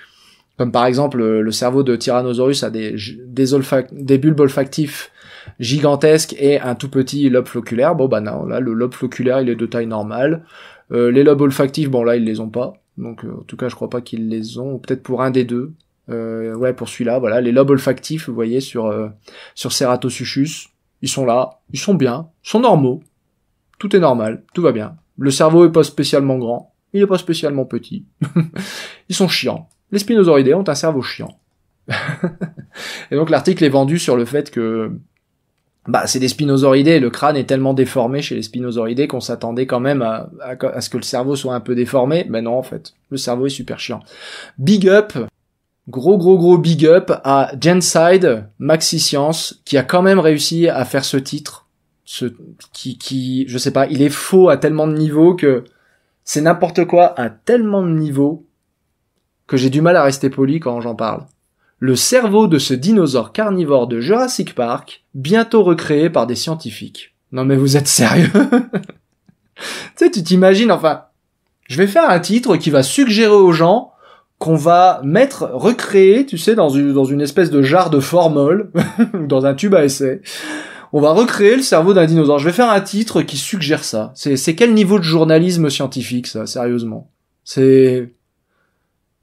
comme par exemple euh, le cerveau de Tyrannosaurus a des, des, des bulbes olfactifs gigantesque et un tout petit lobe floculaire Bon bah non, là le lobe floculaire il est de taille normale. Euh, les lobes olfactifs, bon là ils les ont pas. Donc euh, en tout cas je crois pas qu'ils les ont, peut-être pour un des deux. Euh, ouais pour celui-là, voilà, les lobes olfactifs, vous voyez sur euh, sur Ceratosuchus, ils sont là, ils sont bien, ils sont normaux. Tout est normal, tout va bien. Le cerveau est pas spécialement grand, il est pas spécialement petit. ils sont chiants. Les spinosauridés ont un cerveau chiant. et donc l'article est vendu sur le fait que bah, c'est des spinosauridés. Le crâne est tellement déformé chez les spinosauridés qu'on s'attendait quand même à, ce que le cerveau soit un peu déformé. Mais non, en fait, le cerveau est super chiant. Big up, gros gros gros big up à Genside, Maxiscience, qui a quand même réussi à faire ce titre. Ce, qui, qui, je sais pas, il est faux à tellement de niveaux que c'est n'importe quoi à tellement de niveaux que j'ai du mal à rester poli quand j'en parle le cerveau de ce dinosaure carnivore de Jurassic Park, bientôt recréé par des scientifiques. Non mais vous êtes sérieux Tu sais, tu t'imagines, enfin, je vais faire un titre qui va suggérer aux gens qu'on va mettre, recréer, tu sais, dans une, dans une espèce de jarre de formol, dans un tube à essai. On va recréer le cerveau d'un dinosaure. Je vais faire un titre qui suggère ça. C'est quel niveau de journalisme scientifique, ça, sérieusement C'est...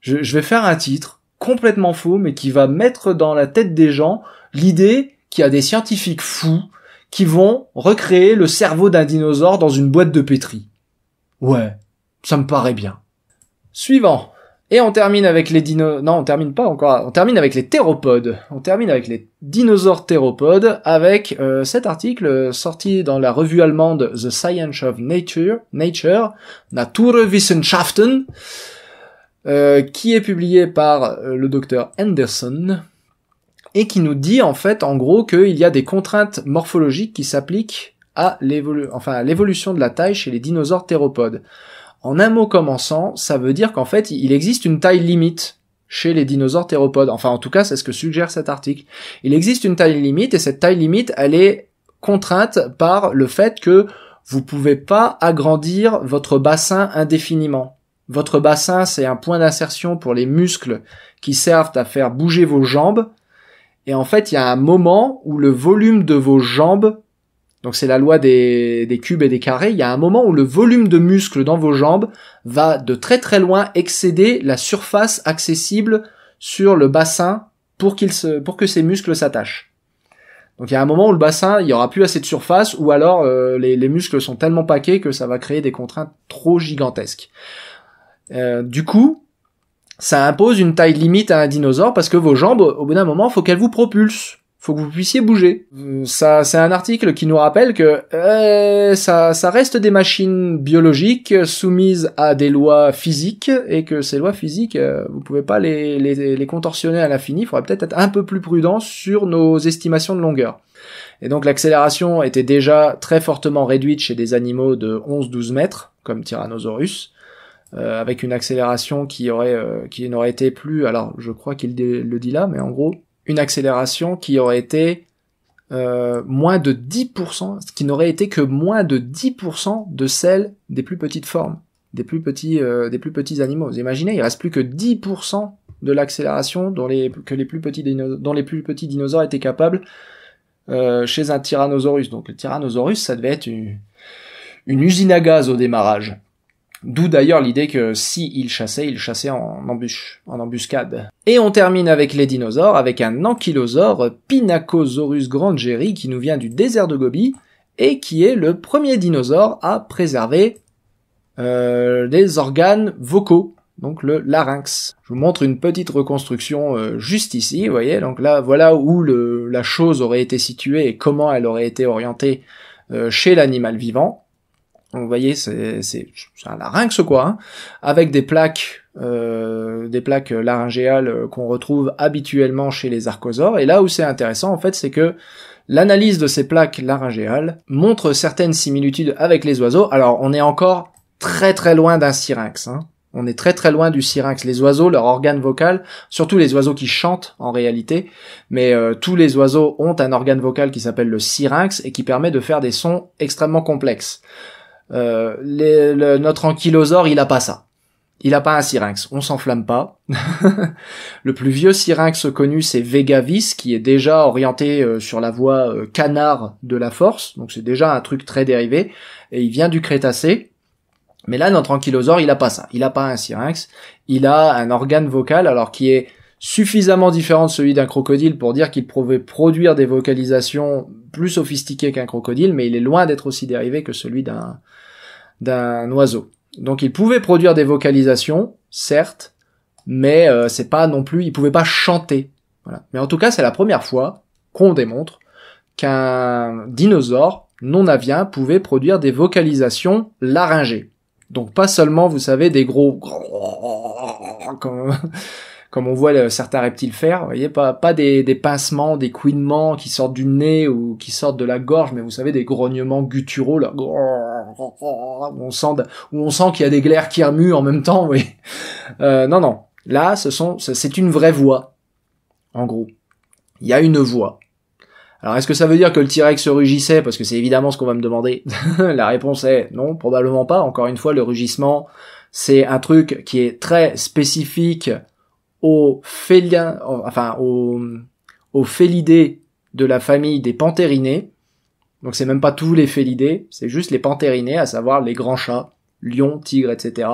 je vais faire un titre complètement faux, mais qui va mettre dans la tête des gens l'idée qu'il y a des scientifiques fous qui vont recréer le cerveau d'un dinosaure dans une boîte de pétri. Ouais, ça me paraît bien. Suivant. Et on termine avec les dinos... Non, on termine pas encore. On termine avec les théropodes. On termine avec les dinosaures théropodes avec euh, cet article euh, sorti dans la revue allemande The Science of Nature, Nature, Naturwissenschaften, euh, qui est publié par euh, le docteur Anderson et qui nous dit en fait en gros qu'il y a des contraintes morphologiques qui s'appliquent à l'évolution enfin, de la taille chez les dinosaures théropodes. En un mot commençant, ça veut dire qu'en fait il existe une taille limite chez les dinosaures théropodes. Enfin en tout cas c'est ce que suggère cet article. Il existe une taille limite et cette taille limite elle est contrainte par le fait que vous ne pouvez pas agrandir votre bassin indéfiniment. Votre bassin, c'est un point d'insertion pour les muscles qui servent à faire bouger vos jambes. Et en fait, il y a un moment où le volume de vos jambes, donc c'est la loi des, cubes et des carrés, il y a un moment où le volume de muscles dans vos jambes va de très très loin excéder la surface accessible sur le bassin pour, qu'il se, pour que ces muscles s'attachent. Donc il y a un moment où le bassin, il n'y aura plus assez de surface, ou alors euh, les, les muscles sont tellement paqués que ça va créer des contraintes trop gigantesques. Euh, du coup, ça impose une taille limite à un dinosaure parce que vos jambes, au bout d'un moment, faut qu'elles vous propulsent. Faut que vous puissiez bouger. Ça, c'est un article qui nous rappelle que euh, ça, ça reste des machines biologiques soumises à des lois physiques et que ces lois physiques, euh, vous pouvez pas les, les, les contorsionner à l'infini. Il faudrait peut-être être un peu plus prudent sur nos estimations de longueur. Et donc l'accélération était déjà très fortement réduite chez des animaux de 11-12 mètres, comme Tyrannosaurus. Euh, avec une accélération qui aurait euh, qui n'aurait été plus alors je crois qu'il le dit là mais en gros une accélération qui aurait été euh, moins de 10%, qui n'aurait été que moins de 10% de celle des plus petites formes, des plus petits, des plus petits animaux. Vous imaginez, il reste plus que 10% de l'accélération dont les, que les plus petits les plus petits dinosaures étaient capables chez un tyrannosaurus. Donc le tyrannosaurus, ça devait être une usine à gaz au démarrage. D'où d'ailleurs l'idée que si il chassaient, ils chassait en embuscade. Et on termine avec les dinosaures, avec un ankylosaure, Pinacosaurus grangeri, qui nous vient du désert de Gobi, et qui est le premier dinosaure à préserver euh, les organes vocaux, donc le larynx. Je vous montre une petite reconstruction euh, juste ici, vous voyez, donc là voilà où le, la chose aurait été située et comment elle aurait été orientée euh, chez l'animal vivant vous voyez, c'est un larynx quoi, hein. avec des plaques, euh, des plaques laryngéales euh, qu'on retrouve habituellement chez les archosaures. Et là où c'est intéressant en fait, c'est que l'analyse de ces plaques laryngéales montre certaines similitudes avec les oiseaux. Alors on est encore très très loin d'un syrinx. Hein. On est très très loin du syrinx. Les oiseaux, leur organe vocal, surtout les oiseaux qui chantent en réalité, mais euh, tous les oiseaux ont un organe vocal qui s'appelle le syrinx et qui permet de faire des sons extrêmement complexes. Euh, le, notre ankylosaure, il a pas ça. Il a pas un syrinx. On s'enflamme pas. le plus vieux syrinx connu, c'est Vegavis, qui est déjà orienté euh, sur la voie euh, canard de la force. Donc c'est déjà un truc très dérivé. Et il vient du Crétacé. Mais là, notre ankylosaure, il a pas ça. Il a pas un syrinx. Il a un organe vocal, alors qui est suffisamment différent de celui d'un crocodile pour dire qu'il pouvait produire des vocalisations plus sophistiquées qu'un crocodile, mais il est loin d'être aussi dérivé que celui d'un d'un oiseau. Donc il pouvait produire des vocalisations, certes, mais euh, c'est pas non plus, il pouvait pas chanter. Voilà. Mais en tout cas, c'est la première fois qu'on démontre qu'un dinosaure non avien pouvait produire des vocalisations laryngées. Donc pas seulement, vous savez, des gros comme comme on voit certains reptiles faire, vous voyez, pas, pas des, des pincements, des couinements qui sortent du nez ou qui sortent de la gorge, mais vous savez, des grognements gutturaux, où on sent, où on sent qu'il y a des glaires qui remuent en même temps, oui. Euh, non, non. Là, ce sont, c'est une vraie voix. En gros. Il y a une voix. Alors est-ce que ça veut dire que le T-Rex rugissait Parce que c'est évidemment ce qu'on va me demander. la réponse est non, probablement pas. Encore une fois, le rugissement, c'est un truc qui est très spécifique aux félins, enfin aux, félidés de la famille des panthérinés. Donc c'est même pas tous les félidés, c'est juste les panthérinés, à savoir les grands chats, lions, tigres, etc.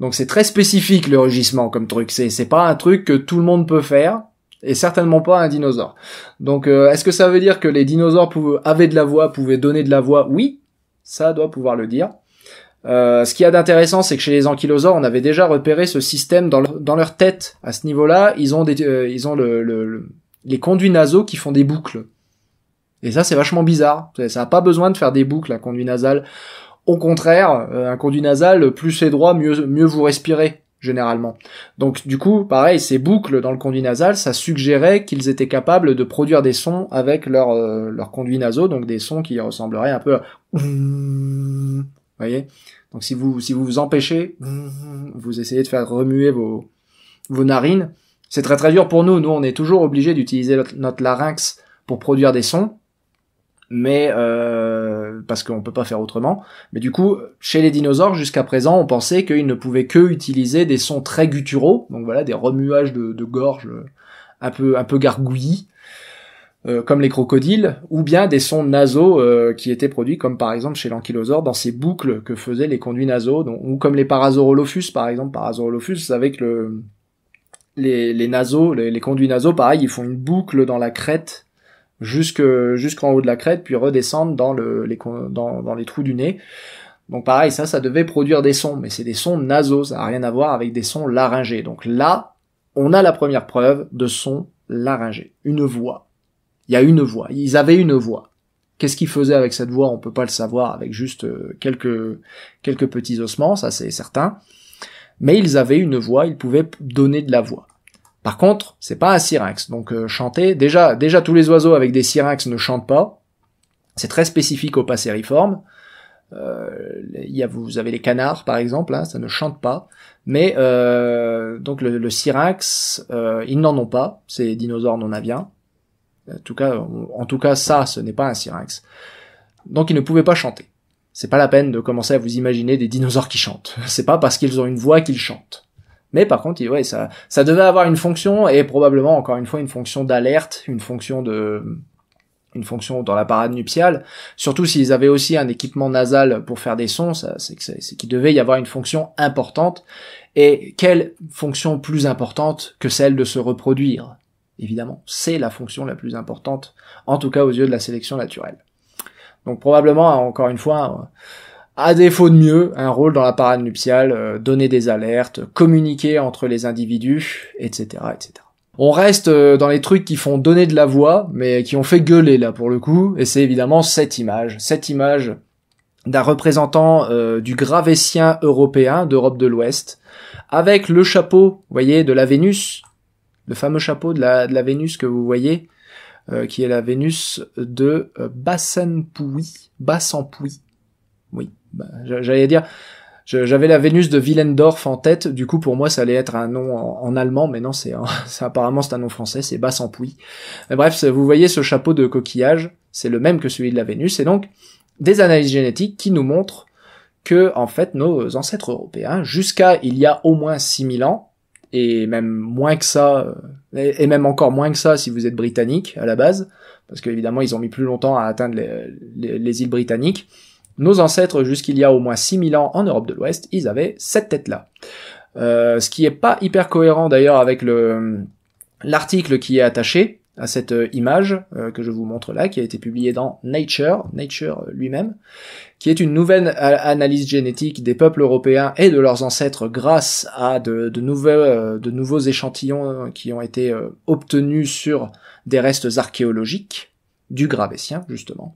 Donc c'est très spécifique le rugissement comme truc. C'est c'est pas un truc que tout le monde peut faire et certainement pas un dinosaure. Donc euh, est-ce que ça veut dire que les dinosaures pouvaient, avaient de la voix, pouvaient donner de la voix Oui, ça doit pouvoir le dire. Euh, ce qu'il y a d'intéressant, c'est que chez les ankylosaures, on avait déjà repéré ce système dans, leur tête. À ce niveau-là, ils ont, des, euh, ils ont les conduits nasaux qui font des boucles. Et ça, c'est vachement bizarre. Ça n'a pas besoin de faire des boucles, un conduit nasal. Au contraire, euh, un conduit nasal, plus c'est droit, mieux, mieux vous respirez, généralement. Donc du coup, pareil, ces boucles dans le conduit nasal, ça suggérait qu'ils étaient capables de produire des sons avec leur, euh, leur conduit nasaux, donc des sons qui ressembleraient un peu à... Vous voyez donc si vous si vous, vous empêchez, vous essayez de faire remuer vos, vos narines. C'est très très dur pour nous. Nous, on est toujours obligé d'utiliser notre larynx pour produire des sons, mais euh, parce qu'on peut pas faire autrement. Mais du coup, chez les dinosaures, jusqu'à présent, on pensait qu'ils ne pouvaient que utiliser des sons très gutturaux, donc voilà, des remuages de, de gorge euh, un peu un peu gargouillis. Euh, comme les crocodiles, ou bien des sons nasaux euh, qui étaient produits, comme par exemple chez l'ankylosaure, dans ces boucles que faisaient les conduits nasaux, ou comme les parasaurolophus, par exemple, parasaurolophus avec le, les, les nasaux, les, conduits nasaux, pareil, ils font une boucle dans la crête jusqu'en haut de la crête, puis redescendent dans, les, dans, dans les trous du nez. Donc pareil, ça, ça devait produire des sons, mais c'est des sons nasaux, ça n'a rien à voir avec des sons laryngés. Donc là, on a la première preuve de sons laryngé, une voix. Il y a une voix. Ils avaient une voix. Qu'est-ce qu'ils faisaient avec cette voix On peut pas le savoir avec juste euh, quelques quelques petits ossements, ça c'est certain. Mais ils avaient une voix, ils pouvaient donner de la voix. Par contre, c'est pas un syrinx. Donc euh, chanter, déjà déjà tous les oiseaux avec des syrinx ne chantent pas. C'est très spécifique aux passeriformes. Euh, vous avez les canards par exemple, hein, ça ne chante pas. Mais euh, donc le, le syrinx, ils n'en ont pas. Ces dinosaures n'en avaient en tout cas, en tout cas ça, ce n'est pas un syrinx. Donc ils ne pouvaient pas chanter. C'est pas la peine de commencer à vous imaginer des dinosaures qui chantent. C'est pas parce qu'ils ont une voix qu'ils chantent. Mais par contre, ça, ça devait avoir une fonction et probablement encore une fois une fonction d'alerte, une fonction de, une fonction dans la parade nuptiale. Surtout s'ils avaient aussi un équipement nasal pour faire des sons, c'est qu'il devait y avoir une fonction importante. Et quelle fonction plus importante que celle de se reproduire évidemment. C'est la fonction la plus importante, en tout cas aux yeux de la sélection naturelle. Donc probablement, hein, encore une fois, euh, à défaut de mieux, un rôle dans la parade nuptiale, euh, donner des alertes, communiquer entre les individus, etc., etc. On reste euh, dans les trucs qui font donner de la voix, mais qui ont fait gueuler là pour le coup, et c'est évidemment cette image, cette image d'un représentant du gravétien européen d'Europe de l'Ouest, avec le chapeau, vous voyez, de la Vénus, le fameux chapeau de la, de la Vénus que vous voyez, euh, qui est la Vénus de Bassanpoui. Euh, Bassanpoui. Oui, bah, j'allais dire, j'avais la Vénus de Willendorf en tête, du coup pour moi ça allait être un nom en, allemand, mais non, c'est apparemment c'est un nom français, c'est Bassanpoui. bref, vous voyez ce chapeau de coquillage, c'est le même que celui de la Vénus, et donc des analyses génétiques qui nous montrent que en fait nos ancêtres européens, jusqu'à il y a au moins 6000 ans, et même moins que ça, euh, et même encore moins que ça si vous êtes britannique à la base, parce qu'évidemment ils ont mis plus longtemps à atteindre les, îles britanniques. Nos ancêtres, jusqu'il y a au moins 6000 ans en Europe de l'Ouest, ils avaient cette tête-là. Euh, ce qui est pas hyper cohérent d'ailleurs avec le l'article qui est attaché, à cette euh, image euh, que je vous montre là, qui a été publiée dans Nature, Nature euh, lui-même, qui est une nouvelle analyse génétique des peuples européens et de leurs ancêtres grâce à de, de, de nouveaux échantillons qui ont été obtenus sur des restes archéologiques du Gravessien, justement.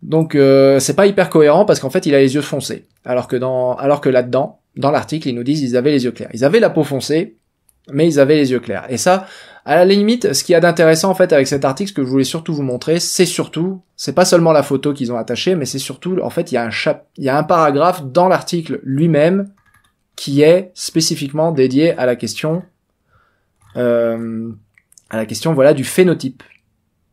Donc c'est pas hyper cohérent parce qu'en fait il a les yeux foncés, alors que dans alors que là-dedans, dans l'article, ils nous disent ils avaient les yeux clairs. Ils avaient la peau foncée, mais ils avaient les yeux clairs. Et ça, à la limite, ce qu'il y a d'intéressant en fait avec cet article, ce que je voulais surtout vous montrer, c'est surtout, c'est pas seulement la photo qu'ils ont attachée, mais c'est surtout, en fait, il y a un chap, il y a un paragraphe dans l'article lui-même qui est spécifiquement dédié à la question, euh, à la question voilà du phénotype.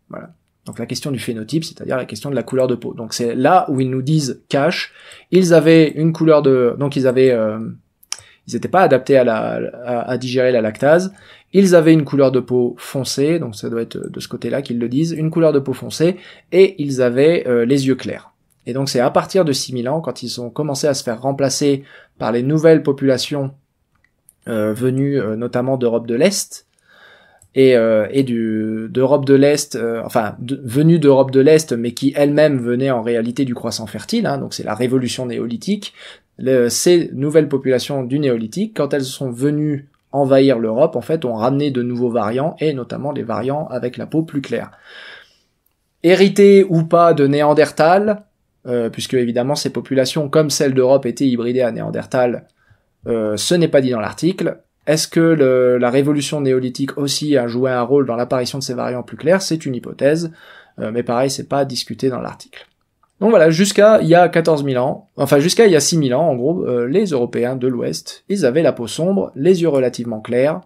Voilà. Donc la question du phénotype, c'est-à-dire la question de la couleur de peau. Donc c'est là où ils nous disent cash. ils avaient une couleur de, donc ils avaient euh, ils n'étaient pas adaptés à, la, à, digérer la lactase. Ils avaient une couleur de peau foncée, donc ça doit être de ce côté-là qu'ils le disent, une couleur de peau foncée, et ils avaient euh, les yeux clairs. Et donc c'est à partir de 6000 ans, quand ils ont commencé à se faire remplacer par les nouvelles populations euh, venues euh, notamment d'Europe de l'Est, et, euh, d'Europe de l'Est, enfin venues d'Europe de l'Est, mais qui elles-mêmes venaient en réalité du croissant fertile, hein. donc c'est la révolution néolithique, ces nouvelles populations du néolithique, quand elles sont venues envahir l'Europe, en fait, ont ramené de nouveaux variants, et notamment des variants avec la peau plus claire. Hérité ou pas de Néandertal, euh, puisque évidemment ces populations comme celles d'Europe étaient hybridées à Néandertal, euh, ce n'est pas dit dans l'article. Est-ce que la révolution néolithique aussi a joué un rôle dans l'apparition de ces variants plus clairs C'est une hypothèse, euh, mais pareil, c'est pas discuté dans l'article. Donc voilà, jusqu'à il y a 14 000 ans, enfin jusqu'à il y a 6 000 ans en gros, euh, les Européens de l'Ouest, ils avaient la peau sombre, les yeux relativement clairs,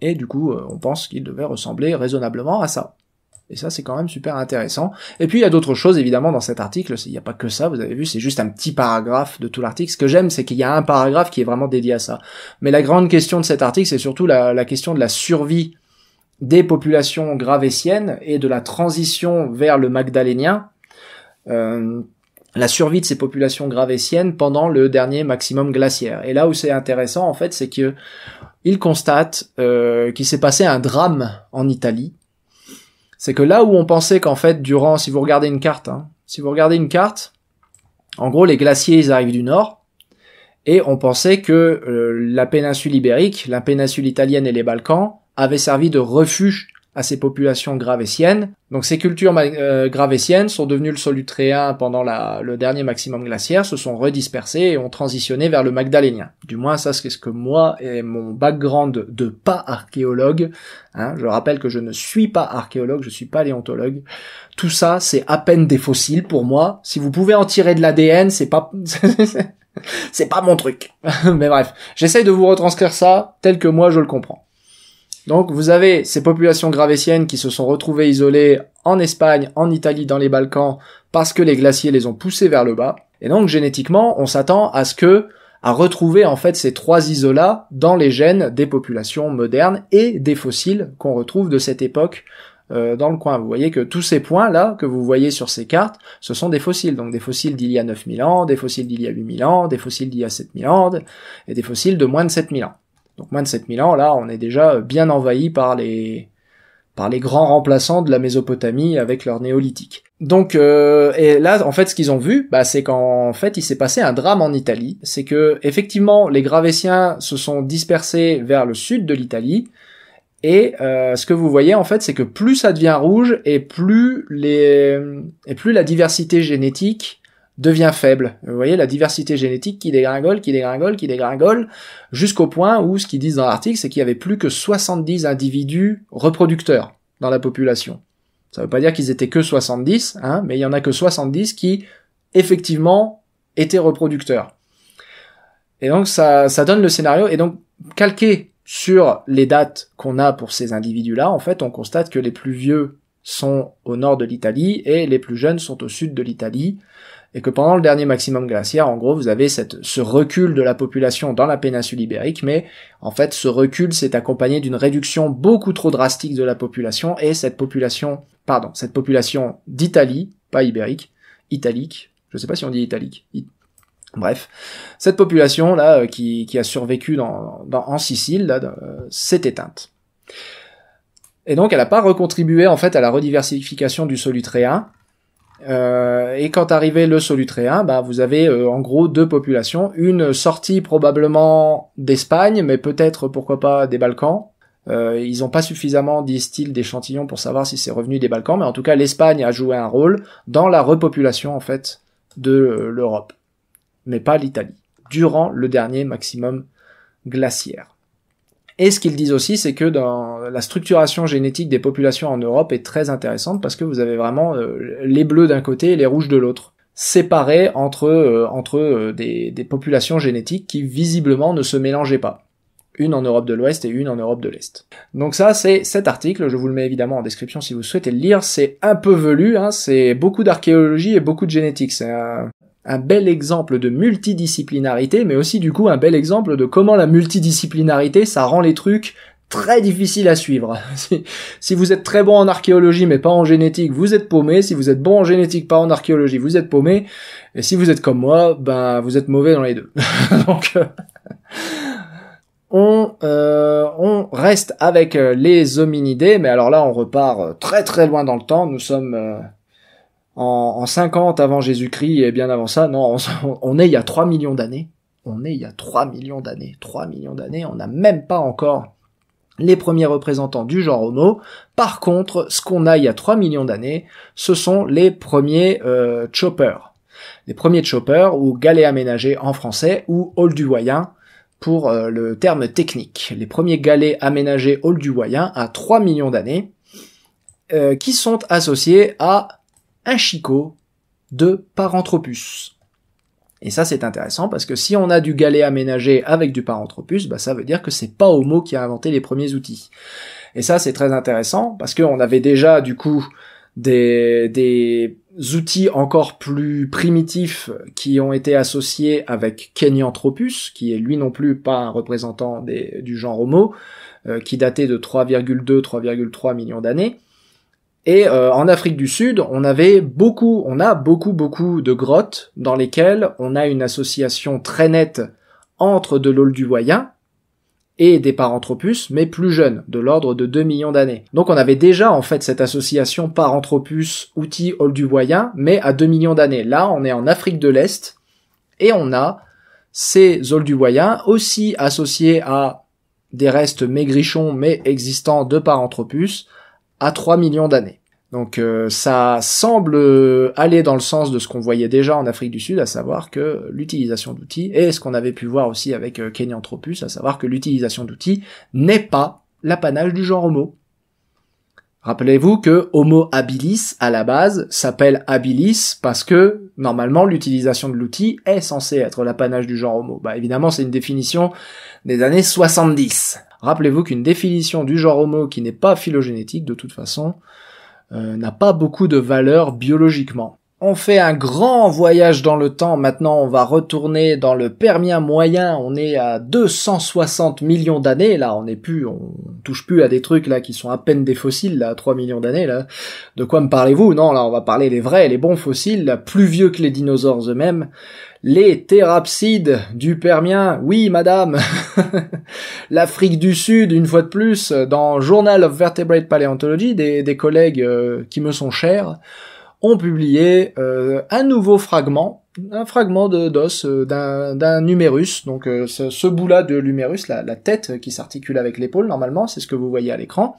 et du coup euh, on pense qu'ils devaient ressembler raisonnablement à ça. Et ça c'est quand même super intéressant. Et puis il y a d'autres choses évidemment dans cet article, il n'y a pas que ça, vous avez vu, c'est juste un petit paragraphe de tout l'article. Ce que j'aime c'est qu'il y a un paragraphe qui est vraiment dédié à ça. Mais la grande question de cet article c'est surtout la, la question de la survie des populations gravessiennes et de la transition vers le magdalénien, euh, la survie de ces populations gravétiennes pendant le dernier maximum glaciaire. Et là où c'est intéressant, en fait, c'est que il constate euh, qu'il s'est passé un drame en Italie. C'est que là où on pensait qu'en fait, durant, si vous regardez une carte, hein, si vous regardez une carte, en gros, les glaciers, ils arrivent du nord, et on pensait que euh, la péninsule ibérique, la péninsule italienne et les Balkans avaient servi de refuge à ces populations gravéciennes. Donc ces cultures euh, gravéciennes sont devenues le solutréen pendant le dernier maximum glaciaire, se sont redispersées et ont transitionné vers le magdalénien. Du moins ça c'est ce que moi et mon background de pas archéologue, hein, je rappelle que je ne suis pas archéologue, je suis paléontologue, tout ça c'est à peine des fossiles pour moi. Si vous pouvez en tirer de l'ADN, c'est pas... c'est pas mon truc. Mais bref, j'essaye de vous retranscrire ça tel que moi je le comprends. Donc vous avez ces populations gravessiennes qui se sont retrouvées isolées en Espagne, en Italie, dans les Balkans, parce que les glaciers les ont poussées vers le bas. Et donc génétiquement, on s'attend à ce que à retrouver en fait ces trois isolats dans les gènes des populations modernes et des fossiles qu'on retrouve de cette époque euh, dans le coin. Vous voyez que tous ces points là que vous voyez sur ces cartes, ce sont des fossiles. Donc des fossiles d'il y a 9000 ans, des fossiles d'il y a 8000 ans, des fossiles d'il y a 7000 ans et des fossiles de moins de 7000 ans. Donc moins de 7000 ans, là, on est déjà bien envahi par les, par les grands remplaçants de la Mésopotamie avec leur néolithique. Donc, euh, et là, en fait, ce qu'ils ont vu, bah, c'est qu'en fait, il s'est passé un drame en Italie. C'est que, effectivement, les Gravétiens se sont dispersés vers le sud de l'Italie. Et euh, ce que vous voyez, en fait, c'est que plus ça devient rouge et plus les et plus la diversité génétique devient faible. Vous voyez, la diversité génétique qui dégringole, qui dégringole, qui dégringole, jusqu'au point où ce qu'ils disent dans l'article, c'est qu'il y avait plus que 70 individus reproducteurs dans la population. Ça ne veut pas dire qu'ils étaient que 70, hein, mais il y en a que 70 qui, effectivement, étaient reproducteurs. Et donc, ça, ça donne le scénario, et donc, calqué sur les dates qu'on a pour ces individus-là, en fait, on constate que les plus vieux sont au nord de l'Italie et les plus jeunes sont au sud de l'Italie et que pendant le dernier maximum glaciaire, en gros, vous avez cette, ce recul de la population dans la péninsule ibérique, mais en fait, ce recul s'est accompagné d'une réduction beaucoup trop drastique de la population, et cette population, pardon, cette population d'Italie, pas ibérique, italique, je sais pas si on dit italique, Bref, cette population là euh, qui, a survécu dans, en Sicile là, euh, s'est éteinte. Et donc elle n'a pas recontribué en fait à la rediversification du solutréen, euh, et quand arrivait le solutréen, bah, vous avez euh, en gros deux populations, une sortie probablement d'Espagne, mais peut-être pourquoi pas des Balkans. Euh, ils n'ont pas suffisamment, disent-ils, d'échantillons pour savoir si c'est revenu des Balkans, mais en tout cas l'Espagne a joué un rôle dans la repopulation en fait de l'Europe, mais pas l'Italie, durant le dernier maximum glaciaire. Et ce qu'ils disent aussi, c'est que dans la structuration génétique des populations en Europe est très intéressante parce que vous avez vraiment euh, les bleus d'un côté et les rouges de l'autre séparés entre euh, entre euh, des, populations génétiques qui visiblement ne se mélangeaient pas. Une en Europe de l'Ouest et une en Europe de l'Est. Donc ça, c'est cet article. Je vous le mets évidemment en description si vous souhaitez le lire. C'est un peu velu. Hein, c'est beaucoup d'archéologie et beaucoup de génétique. C'est un, un bel exemple de multidisciplinarité, mais aussi du coup un bel exemple de comment la multidisciplinarité, ça rend les trucs très difficiles à suivre. si, vous êtes très bon en archéologie mais pas en génétique, vous êtes paumé. Si vous êtes bon en génétique pas en archéologie, vous êtes paumé. Et si vous êtes comme moi, ben vous êtes mauvais dans les deux. Donc euh, On, euh, on, reste avec euh, les hominidés, mais alors là on repart très très loin dans le temps, nous sommes en, 50 avant Jésus-Christ et bien avant ça. Non, on, est il y a 3 millions d'années. On est il y a 3 millions d'années. 3 millions d'années, on n'a même pas encore les premiers représentants du genre Homo. Par contre, ce qu'on a il y a 3 millions d'années, ce sont les premiers euh, choppers. Les premiers choppers, ou galets aménagés en français, ou moyen pour euh, le terme technique. Les premiers galets aménagés moyen à 3 millions d'années, euh, qui sont associés à un chicot de Paranthropus. Et ça, c'est intéressant parce que si on a du galet aménagé avec du Paranthropus, bah, ça veut dire que c'est pas Homo qui a inventé les premiers outils. Et ça, c'est très intéressant parce qu'on avait déjà, du coup, des, des outils encore plus primitifs qui ont été associés avec Kenyanthropus, qui est lui non plus pas un représentant des, du genre Homo, euh, qui datait de 3,2-3,3 millions d'années. Et euh, en Afrique du Sud, on avait beaucoup, on a beaucoup, beaucoup de grottes dans lesquelles on a une association très nette entre de l'Olduvoyen et des Paranthropus, mais plus jeunes, de l'ordre de 2 millions d'années. Donc on avait déjà en fait cette association Paranthropus outil Olduvoyen, mais à 2 millions d'années. Là, on est en Afrique de l'Est et on a ces Olduvoyens aussi associés à des restes maigrichons mais existants de Paranthropus, à 3 millions d'années. Donc euh, ça semble aller dans le sens de ce qu'on voyait déjà en Afrique du Sud, à savoir que l'utilisation d'outils, et ce qu'on avait pu voir aussi avec euh, Kenyanthropus, à savoir que l'utilisation d'outils n'est pas l'apanage du genre Homo. Rappelez-vous que Homo habilis, à la base, s'appelle habilis parce que, normalement, l'utilisation de l'outil est censée être l'apanage du genre Homo. Bah évidemment, c'est une définition des années 70. Rappelez-vous qu'une définition du genre homo qui n'est pas phylogénétique, de toute façon, euh, n'a pas beaucoup de valeur biologiquement on fait un grand voyage dans le temps. Maintenant, on va retourner dans le Permien moyen. On est à 260 millions d'années. Là, on est plus, on touche plus à des trucs là qui sont à peine des fossiles là, 3 millions d'années là. De quoi me parlez-vous Non, là, on va parler des vrais, les bons fossiles, plus vieux que les dinosaures eux-mêmes. Les thérapsides du Permien, oui madame L'Afrique du Sud, une fois de plus, dans Journal of Vertebrate Paleontology, des, collègues euh, qui me sont chers, ont publié euh, un nouveau fragment, un fragment de d'os euh, d'un humérus. Donc euh, ce, bout-là de l'humérus, la, la, tête qui s'articule avec l'épaule normalement, c'est ce que vous voyez à l'écran.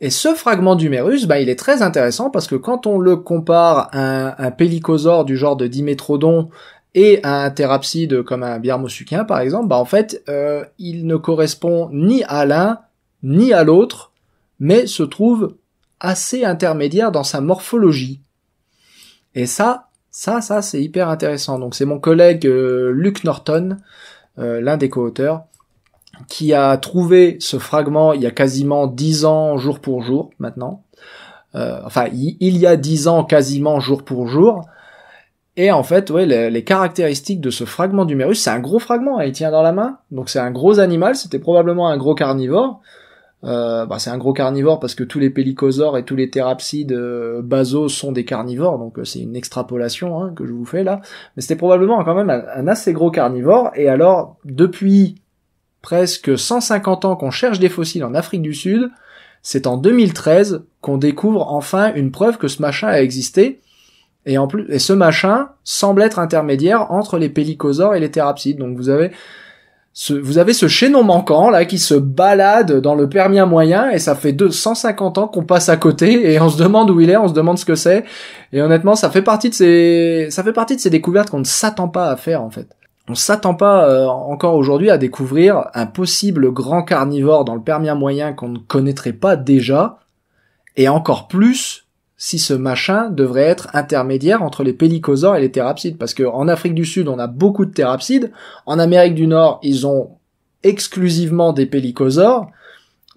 Et ce fragment d'humérus, bah, il est très intéressant parce que quand on le compare à un, un pélicosaure du genre de Dimétrodon et à un thérapside comme un birmosuquin par exemple, bah, en fait, il ne correspond ni à l'un ni à l'autre, mais se trouve assez intermédiaire dans sa morphologie. Et ça, ça, ça, c'est hyper intéressant. Donc c'est mon collègue Luke euh, Luc Norton, euh, l'un des co-auteurs, qui a trouvé ce fragment il y a quasiment dix ans, jour pour jour, maintenant. Euh, enfin, il y a dix ans, quasiment jour pour jour. Et en fait, ouais, les, caractéristiques de ce fragment d'humérus, c'est un gros fragment, hein, il tient dans la main, donc c'est un gros animal, c'était probablement un gros carnivore. Euh, bah, c'est un gros carnivore parce que tous les pélicosaures et tous les thérapsides euh, basaux sont des carnivores, donc euh, c'est une extrapolation hein, que je vous fais là. Mais c'était probablement quand même un, assez gros carnivore. Et alors, depuis presque 150 ans qu'on cherche des fossiles en Afrique du Sud, c'est en 2013 qu'on découvre enfin une preuve que ce machin a existé. Et en plus, et ce machin semble être intermédiaire entre les pélicosaures et les thérapsides. Donc vous avez vous avez ce chaînon manquant là qui se balade dans le Permien moyen et ça fait 250 ans qu'on passe à côté et on se demande où il est, on se demande ce que c'est et honnêtement ça fait partie de ces ça fait partie de ces découvertes qu'on ne s'attend pas à faire en fait. On s'attend pas euh, encore aujourd'hui à découvrir un possible grand carnivore dans le Permien moyen qu'on ne connaîtrait pas déjà et encore plus si ce machin devrait être intermédiaire entre les pélicosaures et les thérapsides. Parce qu'en Afrique du Sud, on a beaucoup de thérapsides. En Amérique du Nord, ils ont exclusivement des pélicosaures.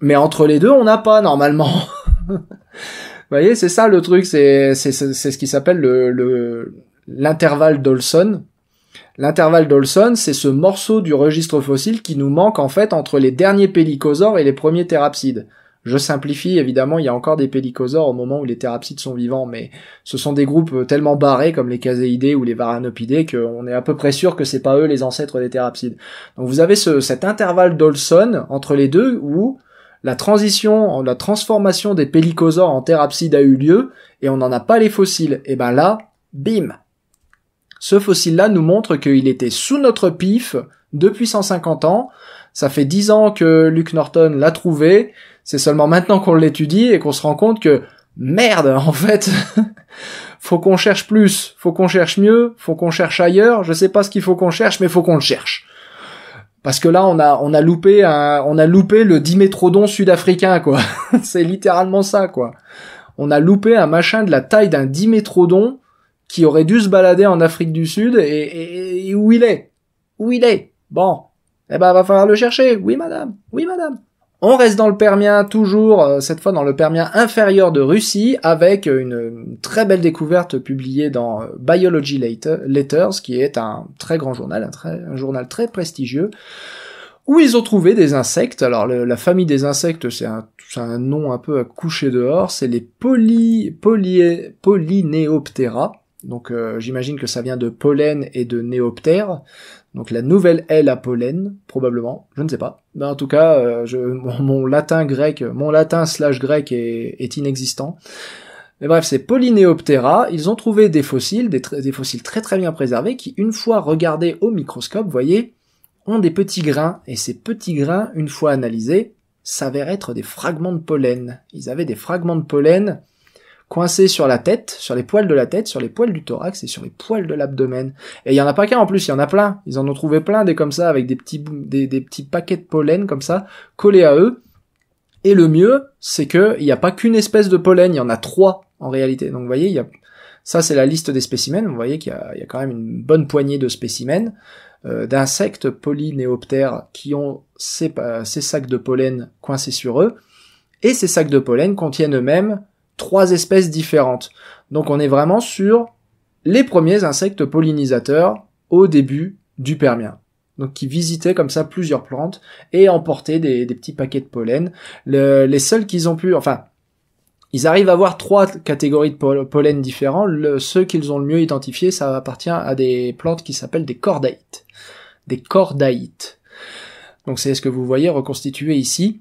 Mais entre les deux, on n'a pas normalement. Vous voyez, c'est ça le truc. C'est ce qui s'appelle le l'intervalle d'Olson. L'intervalle d'Olson, c'est ce morceau du registre fossile qui nous manque en fait entre les derniers pélicosaures et les premiers thérapsides. Je simplifie, évidemment, il y a encore des pélicosaures au moment où les thérapsides sont vivants, mais ce sont des groupes euh, tellement barrés comme les caséidés ou les varanopidés qu'on est à peu près sûr que c'est pas eux les ancêtres des thérapsides. Donc vous avez cet intervalle d'Olson entre les deux où la transition, la transformation des pélicosaures en thérapsides a eu lieu et on n'en a pas les fossiles. Et ben là, bim Ce fossile-là nous montre qu'il était sous notre pif depuis 150 ans. Ça fait 10 ans que Luke Norton l'a trouvé. C'est seulement maintenant qu'on l'étudie et qu'on se rend compte que merde, en fait, faut qu'on cherche plus, faut qu'on cherche mieux, faut qu'on cherche ailleurs. Je sais pas ce qu'il faut qu'on cherche, mais faut qu'on le cherche. Parce que là, on a, on a loupé on a loupé le dimétrodon sud-africain, quoi. C'est littéralement ça, quoi. On a loupé un machin de la taille d'un dimétrodon qui aurait dû se balader en Afrique du Sud et, et où il est? Où il est? Bon. Eh ben, va falloir le chercher. Oui, madame. Oui, madame. On reste dans le Permien toujours, euh, cette fois dans le Permien inférieur de Russie, avec une très belle découverte publiée dans euh, Biology Letters, qui est un très grand journal, un, journal très prestigieux, où ils ont trouvé des insectes. Alors la famille des insectes, c'est un, nom un peu à coucher dehors, c'est les poly, Donc euh, j'imagine que ça vient de pollen et de néoptère. Donc la nouvelle aile à pollen, probablement, je ne sais pas. en tout cas, euh, mon, latin grec, mon latin slash grec est, inexistant. Mais bref, c'est Polynéoptera, ils ont trouvé des fossiles, des, fossiles très très bien préservés, qui une fois regardés au microscope, vous voyez, ont des petits grains, et ces petits grains, une fois analysés, s'avèrent être des fragments de pollen. Ils avaient des fragments de pollen coincés sur la tête, sur les poils de la tête, sur les poils du thorax et sur les poils de l'abdomen. Et il y en a pas qu'un en plus, il y en a plein. Ils en ont trouvé plein des comme ça avec des petits des, des petits paquets de pollen comme ça collés à eux. Et le mieux, c'est que il n'y a pas qu'une espèce de pollen, il y en a trois en réalité. Donc vous voyez, il y ça c'est la liste des spécimens. Vous voyez qu'il y, y, a quand même une bonne poignée de spécimens euh, d'insectes polynéoptères qui ont ces, ces sacs de pollen coincés sur eux. Et ces sacs de pollen contiennent eux-mêmes trois espèces différentes. Donc on est vraiment sur les premiers insectes pollinisateurs au début du Permien. Donc qui visitaient comme ça plusieurs plantes et emportaient des, petits paquets de pollen. les seuls qu'ils ont pu, enfin, ils arrivent à avoir trois catégories de pollen différents. ceux qu'ils ont le mieux identifié, ça appartient à des plantes qui s'appellent des cordaïtes. Des cordaïtes. Donc c'est ce que vous voyez reconstitué ici.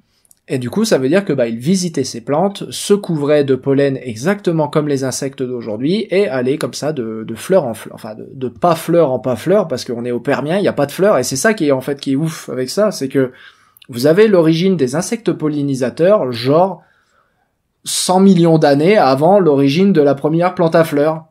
Et du coup, ça veut dire que bah, ils visitaient ces plantes, se couvraient de pollen exactement comme les insectes d'aujourd'hui et allaient comme ça de, de fleur en fleur, enfin de, pas fleur en pas fleur parce qu'on est au Permien, il n'y a pas de fleurs et c'est ça qui est en fait qui est ouf avec ça, c'est que vous avez l'origine des insectes pollinisateurs, genre 100 millions d'années avant l'origine de la première plante à fleurs.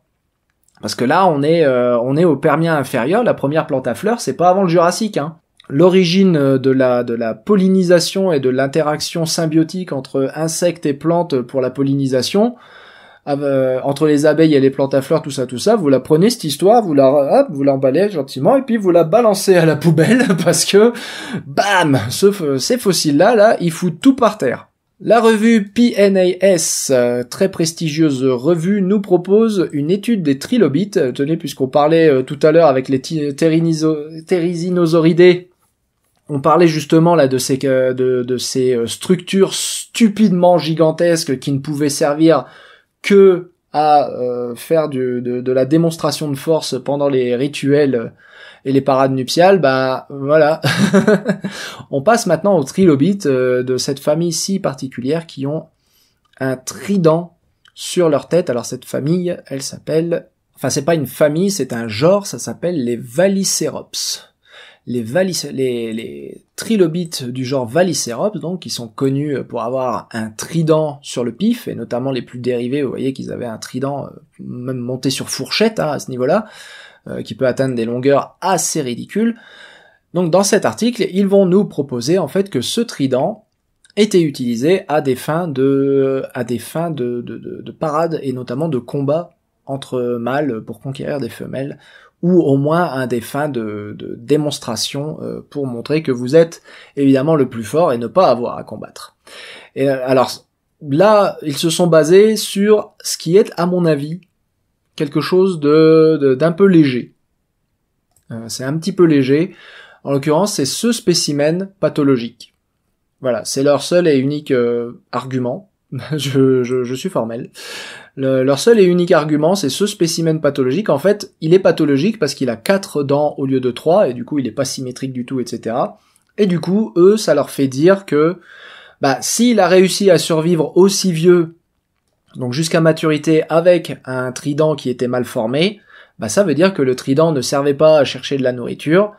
Parce que là, on est, euh, on est au Permien inférieur, la première plante à fleurs, c'est pas avant le Jurassique. Hein l'origine euh, de la, de la pollinisation et de l'interaction symbiotique entre insectes et plantes pour la pollinisation, euh, entre les abeilles et les plantes à fleurs, tout ça, tout ça, vous la prenez cette histoire, vous la, hop, vous l'emballez gentiment et puis vous la balancez à la poubelle parce que, bam, ces fossiles-là, là, ils foutent tout par terre. La revue PNAS, euh, très prestigieuse revue, nous propose une étude des trilobites. Tenez, puisqu'on parlait tout à l'heure avec les térisinosauridae on parlait justement là de ces euh, de, de ces euh, structures stupidement gigantesques qui ne pouvaient servir que à euh, faire de, de, la démonstration de force pendant les rituels et les parades nuptiales, bah voilà. On passe maintenant aux trilobites de cette famille si particulière qui ont un trident sur leur tête. Alors cette famille, elle s'appelle, enfin c'est pas une famille, c'est un genre, ça s'appelle les valicérops les, trilobites du genre Vallicérops, donc qui sont connus pour avoir un trident sur le pif, et notamment les plus dérivés, vous voyez qu'ils avaient un trident euh, même monté sur fourchette hein, à ce niveau-là, euh, qui peut atteindre des longueurs assez ridicules. Donc dans cet article, ils vont nous proposer en fait que ce trident était utilisé à des fins de, à des fins de, de, de parade et notamment de combat entre mâles pour conquérir des femelles ou au moins un des fins de, démonstration euh, pour montrer que vous êtes évidemment le plus fort et ne pas avoir à combattre. Et euh, alors là, ils se sont basés sur ce qui est, à mon avis, quelque chose de d'un peu léger. Euh, c'est un petit peu léger. En l'occurrence, c'est ce spécimen pathologique. Voilà, c'est leur seul et unique argument. je, je, suis formel leur seul et unique argument, c'est ce spécimen pathologique. En fait, il est pathologique parce qu'il a quatre dents au lieu de trois, et du coup, il n'est pas symétrique du tout, etc. Et du coup, eux, ça leur fait dire que, bah, s'il a réussi à survivre aussi vieux, donc jusqu'à maturité, avec un trident qui était mal formé, bah, ça veut dire que le trident ne servait pas à chercher de la nourriture.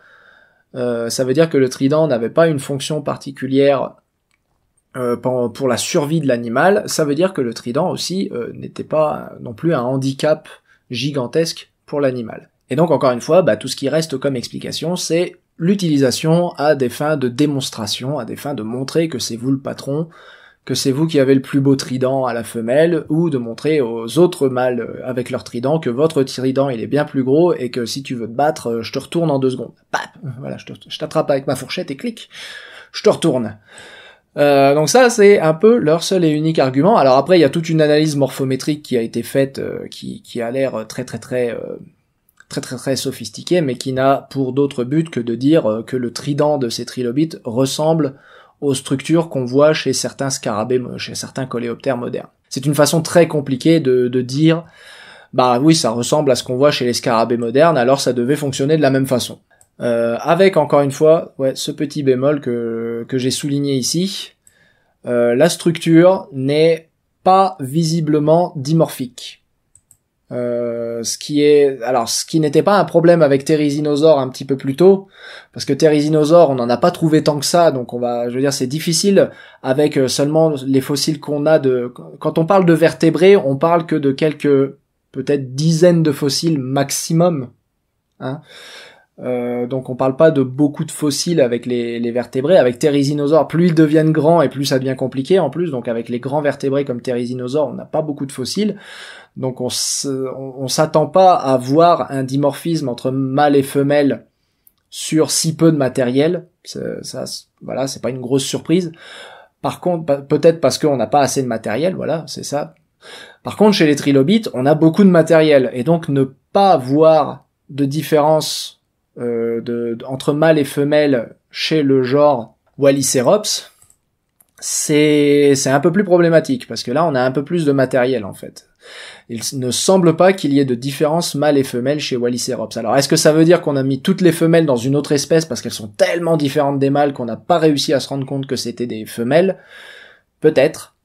Euh, ça veut dire que le trident n'avait pas une fonction particulière euh, pour la survie de l'animal, ça veut dire que le trident aussi euh, n'était pas non plus un handicap gigantesque pour l'animal. Et donc encore une fois, bah, tout ce qui reste comme explication, c'est l'utilisation à des fins de démonstration, à des fins de montrer que c'est vous le patron, que c'est vous qui avez le plus beau trident à la femelle, ou de montrer aux autres mâles euh, avec leur trident que votre trident il est bien plus gros et que si tu veux te battre, je te retourne en deux secondes. Pap Voilà, je t'attrape avec ma fourchette et clic, je te retourne. Euh, donc ça, c'est un peu leur seul et unique argument. Alors après, il y a toute une analyse morphométrique qui a été faite, euh, qui, a l'air très très très euh, très très très sophistiquée, mais qui n'a pour d'autre but que de dire que le trident de ces trilobites ressemble aux structures qu'on voit chez certains scarabées, chez certains coléoptères modernes. C'est une façon très compliquée de, de dire, bah oui, ça ressemble à ce qu'on voit chez les scarabées modernes, alors ça devait fonctionner de la même façon. Euh, avec encore une fois ouais, ce petit bémol que, que j'ai souligné ici, euh, la structure n'est pas visiblement dimorphique. Euh, ce qui est alors ce qui n'était pas un problème avec Therizinosaur un petit peu plus tôt parce que Therizinosaur on n'en a pas trouvé tant que ça donc on va je veux dire c'est difficile avec euh, seulement les fossiles qu'on a de quand on parle de vertébrés on parle que de quelques peut-être dizaines de fossiles maximum hein euh, donc on parle pas de beaucoup de fossiles avec les, vertébrés. Avec Thérésinosaures, plus ils deviennent grands et plus ça devient compliqué en plus. Donc avec les grands vertébrés comme Thérésinosaures, on n'a pas beaucoup de fossiles. Donc on s'attend pas à voir un dimorphisme entre mâle et femelle sur si peu de matériel. Ça, voilà, c'est pas une grosse surprise. Par contre, peut-être parce qu'on n'a pas assez de matériel, voilà, c'est ça. Par contre, chez les trilobites, on a beaucoup de matériel et donc ne pas voir de différence euh, de, entre mâles et femelles chez le genre Wallicerops, c'est un peu plus problématique parce que là on a un peu plus de matériel en fait. Il ne semble pas qu'il y ait de différence mâle et femelle chez Wallicerops. Alors est-ce que ça veut dire qu'on a mis toutes les femelles dans une autre espèce parce qu'elles sont tellement différentes des mâles qu'on n'a pas réussi à se rendre compte que c'était des femelles Peut-être.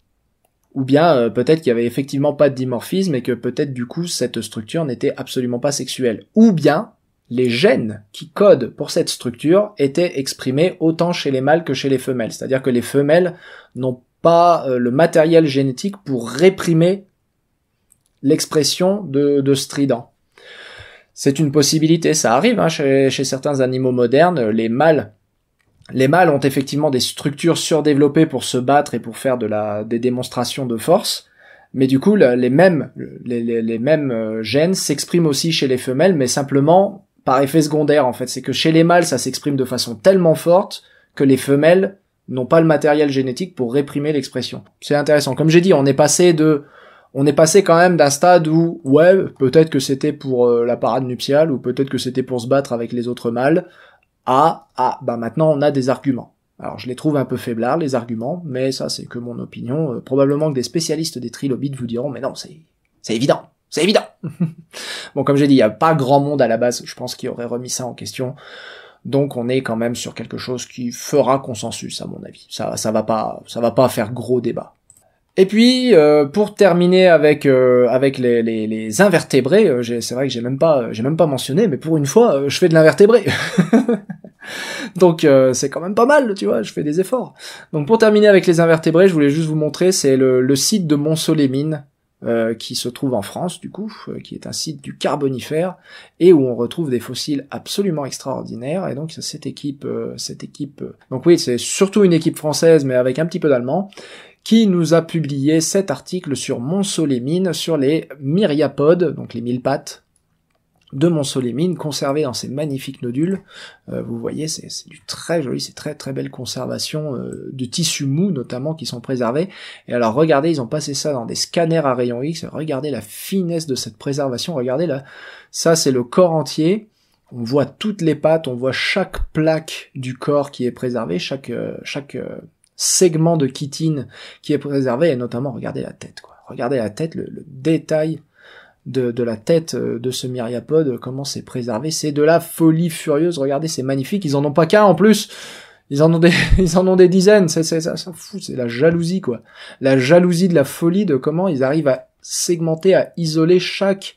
Ou bien euh, peut-être qu'il y avait effectivement pas de dimorphisme et que peut-être du coup cette structure n'était absolument pas sexuelle. Ou bien les gènes qui codent pour cette structure étaient exprimés autant chez les mâles que chez les femelles. C'est-à-dire que les femelles n'ont pas euh, le matériel génétique pour réprimer l'expression de, de strident. C'est une possibilité, ça arrive hein, chez, certains animaux modernes, les mâles. Les mâles ont effectivement des structures surdéveloppées pour se battre et pour faire de la, des démonstrations de force, mais du coup, les mêmes, les mêmes euh, gènes s'expriment aussi chez les femelles, mais simplement par effet secondaire en fait, c'est que chez les mâles ça s'exprime de façon tellement forte que les femelles n'ont pas le matériel génétique pour réprimer l'expression. C'est intéressant. Comme j'ai dit, on est passé de on est passé quand même d'un stade où ouais, peut-être que c'était pour euh, la parade nuptiale ou peut-être que c'était pour se battre avec les autres mâles à ah bah maintenant on a des arguments. Alors je les trouve un peu faiblards les arguments, mais ça c'est que mon opinion, euh, probablement que des spécialistes des trilobites vous diront mais non, c'est c'est évident, c'est évident. bon, comme j'ai dit, il n'y a pas grand monde à la base, je pense, qui aurait remis ça en question. Donc on est quand même sur quelque chose qui fera consensus à mon avis. Ça, ça va pas, ça va pas faire gros débat. Et puis euh, pour terminer avec euh, avec les, les, invertébrés, euh, c'est vrai que j'ai même pas j'ai même pas mentionné, mais pour une fois je fais de l'invertébré. Donc c'est quand même pas mal, tu vois, je fais des efforts. Donc pour terminer avec les invertébrés, je voulais juste vous montrer, c'est le, le, site de mines euh, qui se trouve en France du coup, euh, qui est un site du Carbonifère et où on retrouve des fossiles absolument extraordinaires. Et donc cette équipe, euh, cette équipe, donc oui, c'est surtout une équipe française, mais avec un petit peu d'allemand, qui nous a publié cet article sur Monceau les mines, sur les myriapodes, donc les mille pattes de Montsolémine, conservé dans ces magnifiques nodules. Euh, vous voyez, c'est du très joli, c'est très très belle conservation euh, de tissus mous notamment qui sont préservés. Et alors regardez, ils ont passé ça dans des scanners à rayons X. Regardez la finesse de cette préservation. Regardez là, ça c'est le corps entier. On voit toutes les pattes, on voit chaque plaque du corps qui est préservée, chaque euh, chaque segment de chitine qui est préservé, et notamment regardez la tête. Quoi. Regardez la tête, le détail de, la tête euh, de ce myriapode, comment c'est préservé. C'est de la folie furieuse. Regardez, c'est magnifique. Ils en ont pas qu'un en plus. Ils en ont des, ils en ont des dizaines. C'est, c'est, ça, ça fou, C'est la jalousie, quoi. La jalousie de la folie de comment ils arrivent à segmenter, à isoler chaque,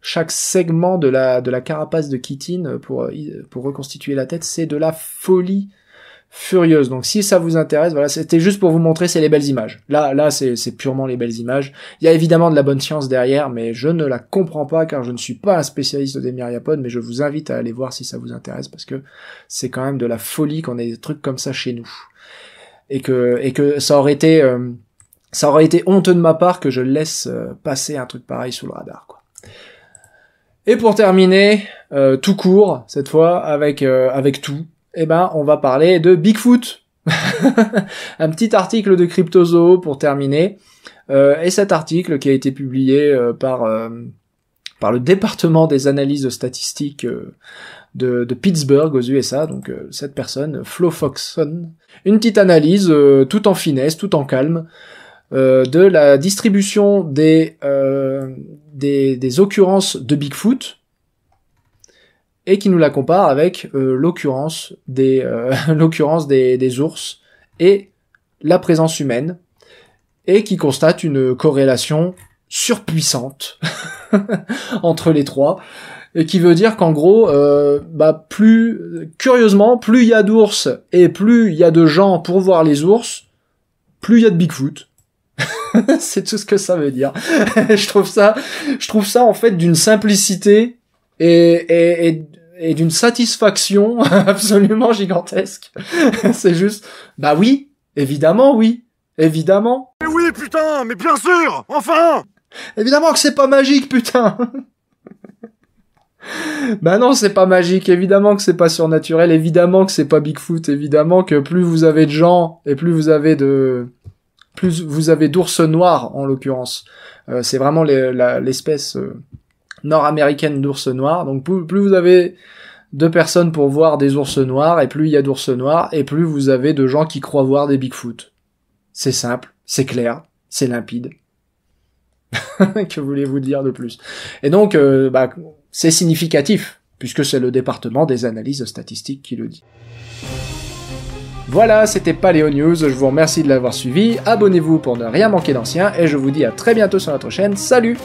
chaque segment de la, de la carapace de Kittin pour, euh, pour reconstituer la tête. C'est de la folie furieuse. Donc si ça vous intéresse, voilà, c'était juste pour vous montrer, c'est les belles images. Là, là, c'est purement les belles images. Il y a évidemment de la bonne science derrière, mais je ne la comprends pas car je ne suis pas un spécialiste des myriapodes, mais je vous invite à aller voir si ça vous intéresse parce que c'est quand même de la folie qu'on ait des trucs comme ça chez nous. Et que, et que ça aurait été, euh, ça aurait été honteux de ma part que je laisse euh, passer un truc pareil sous le radar, quoi. Et pour terminer, euh, tout court cette fois avec avec tout eh ben, on va parler de Bigfoot. un petit article de Cryptozoo pour terminer. Euh, et cet article qui a été publié euh, euh, par, le département des analyses statistiques de, Pittsburgh aux USA, donc cette personne, Flo Foxon. Une petite analyse tout en finesse, tout en calme, de la distribution des, des occurrences de Bigfoot et qui nous la compare avec euh, l'occurrence des, euh, l'occurrence des, des, ours et la présence humaine, et qui constate une corrélation surpuissante entre les trois, et qui veut dire qu'en gros, euh, bah plus curieusement, plus il y a d'ours et plus il y a de gens pour voir les ours, plus il y a de Bigfoot. c'est tout ce que ça veut dire. je trouve ça, je trouve ça en fait d'une simplicité et, et, et d'une satisfaction absolument gigantesque. c'est juste, bah oui, évidemment oui, évidemment. Mais oui, putain, mais bien sûr, enfin Évidemment que c'est pas magique, putain Bah non, c'est pas magique, évidemment que c'est pas surnaturel, évidemment que c'est pas Bigfoot, évidemment que plus vous avez de gens et plus vous avez de... Plus vous avez d'ours noirs, en l'occurrence. Euh, c'est vraiment l'espèce... Euh, nord-américaine d'ours noirs. Donc plus, vous avez de personnes pour voir des ours noirs, et plus il y a d'ours noirs, et plus vous avez de gens qui croient voir des Bigfoot. C'est simple, c'est clair, c'est limpide. que voulez-vous dire de plus Et donc, euh, bah, c'est significatif, puisque c'est le département des analyses statistiques qui le dit. Voilà, c'était Paléo News, je vous remercie de l'avoir suivi, abonnez-vous pour ne rien manquer d'ancien, et je vous dis à très bientôt sur notre chaîne, salut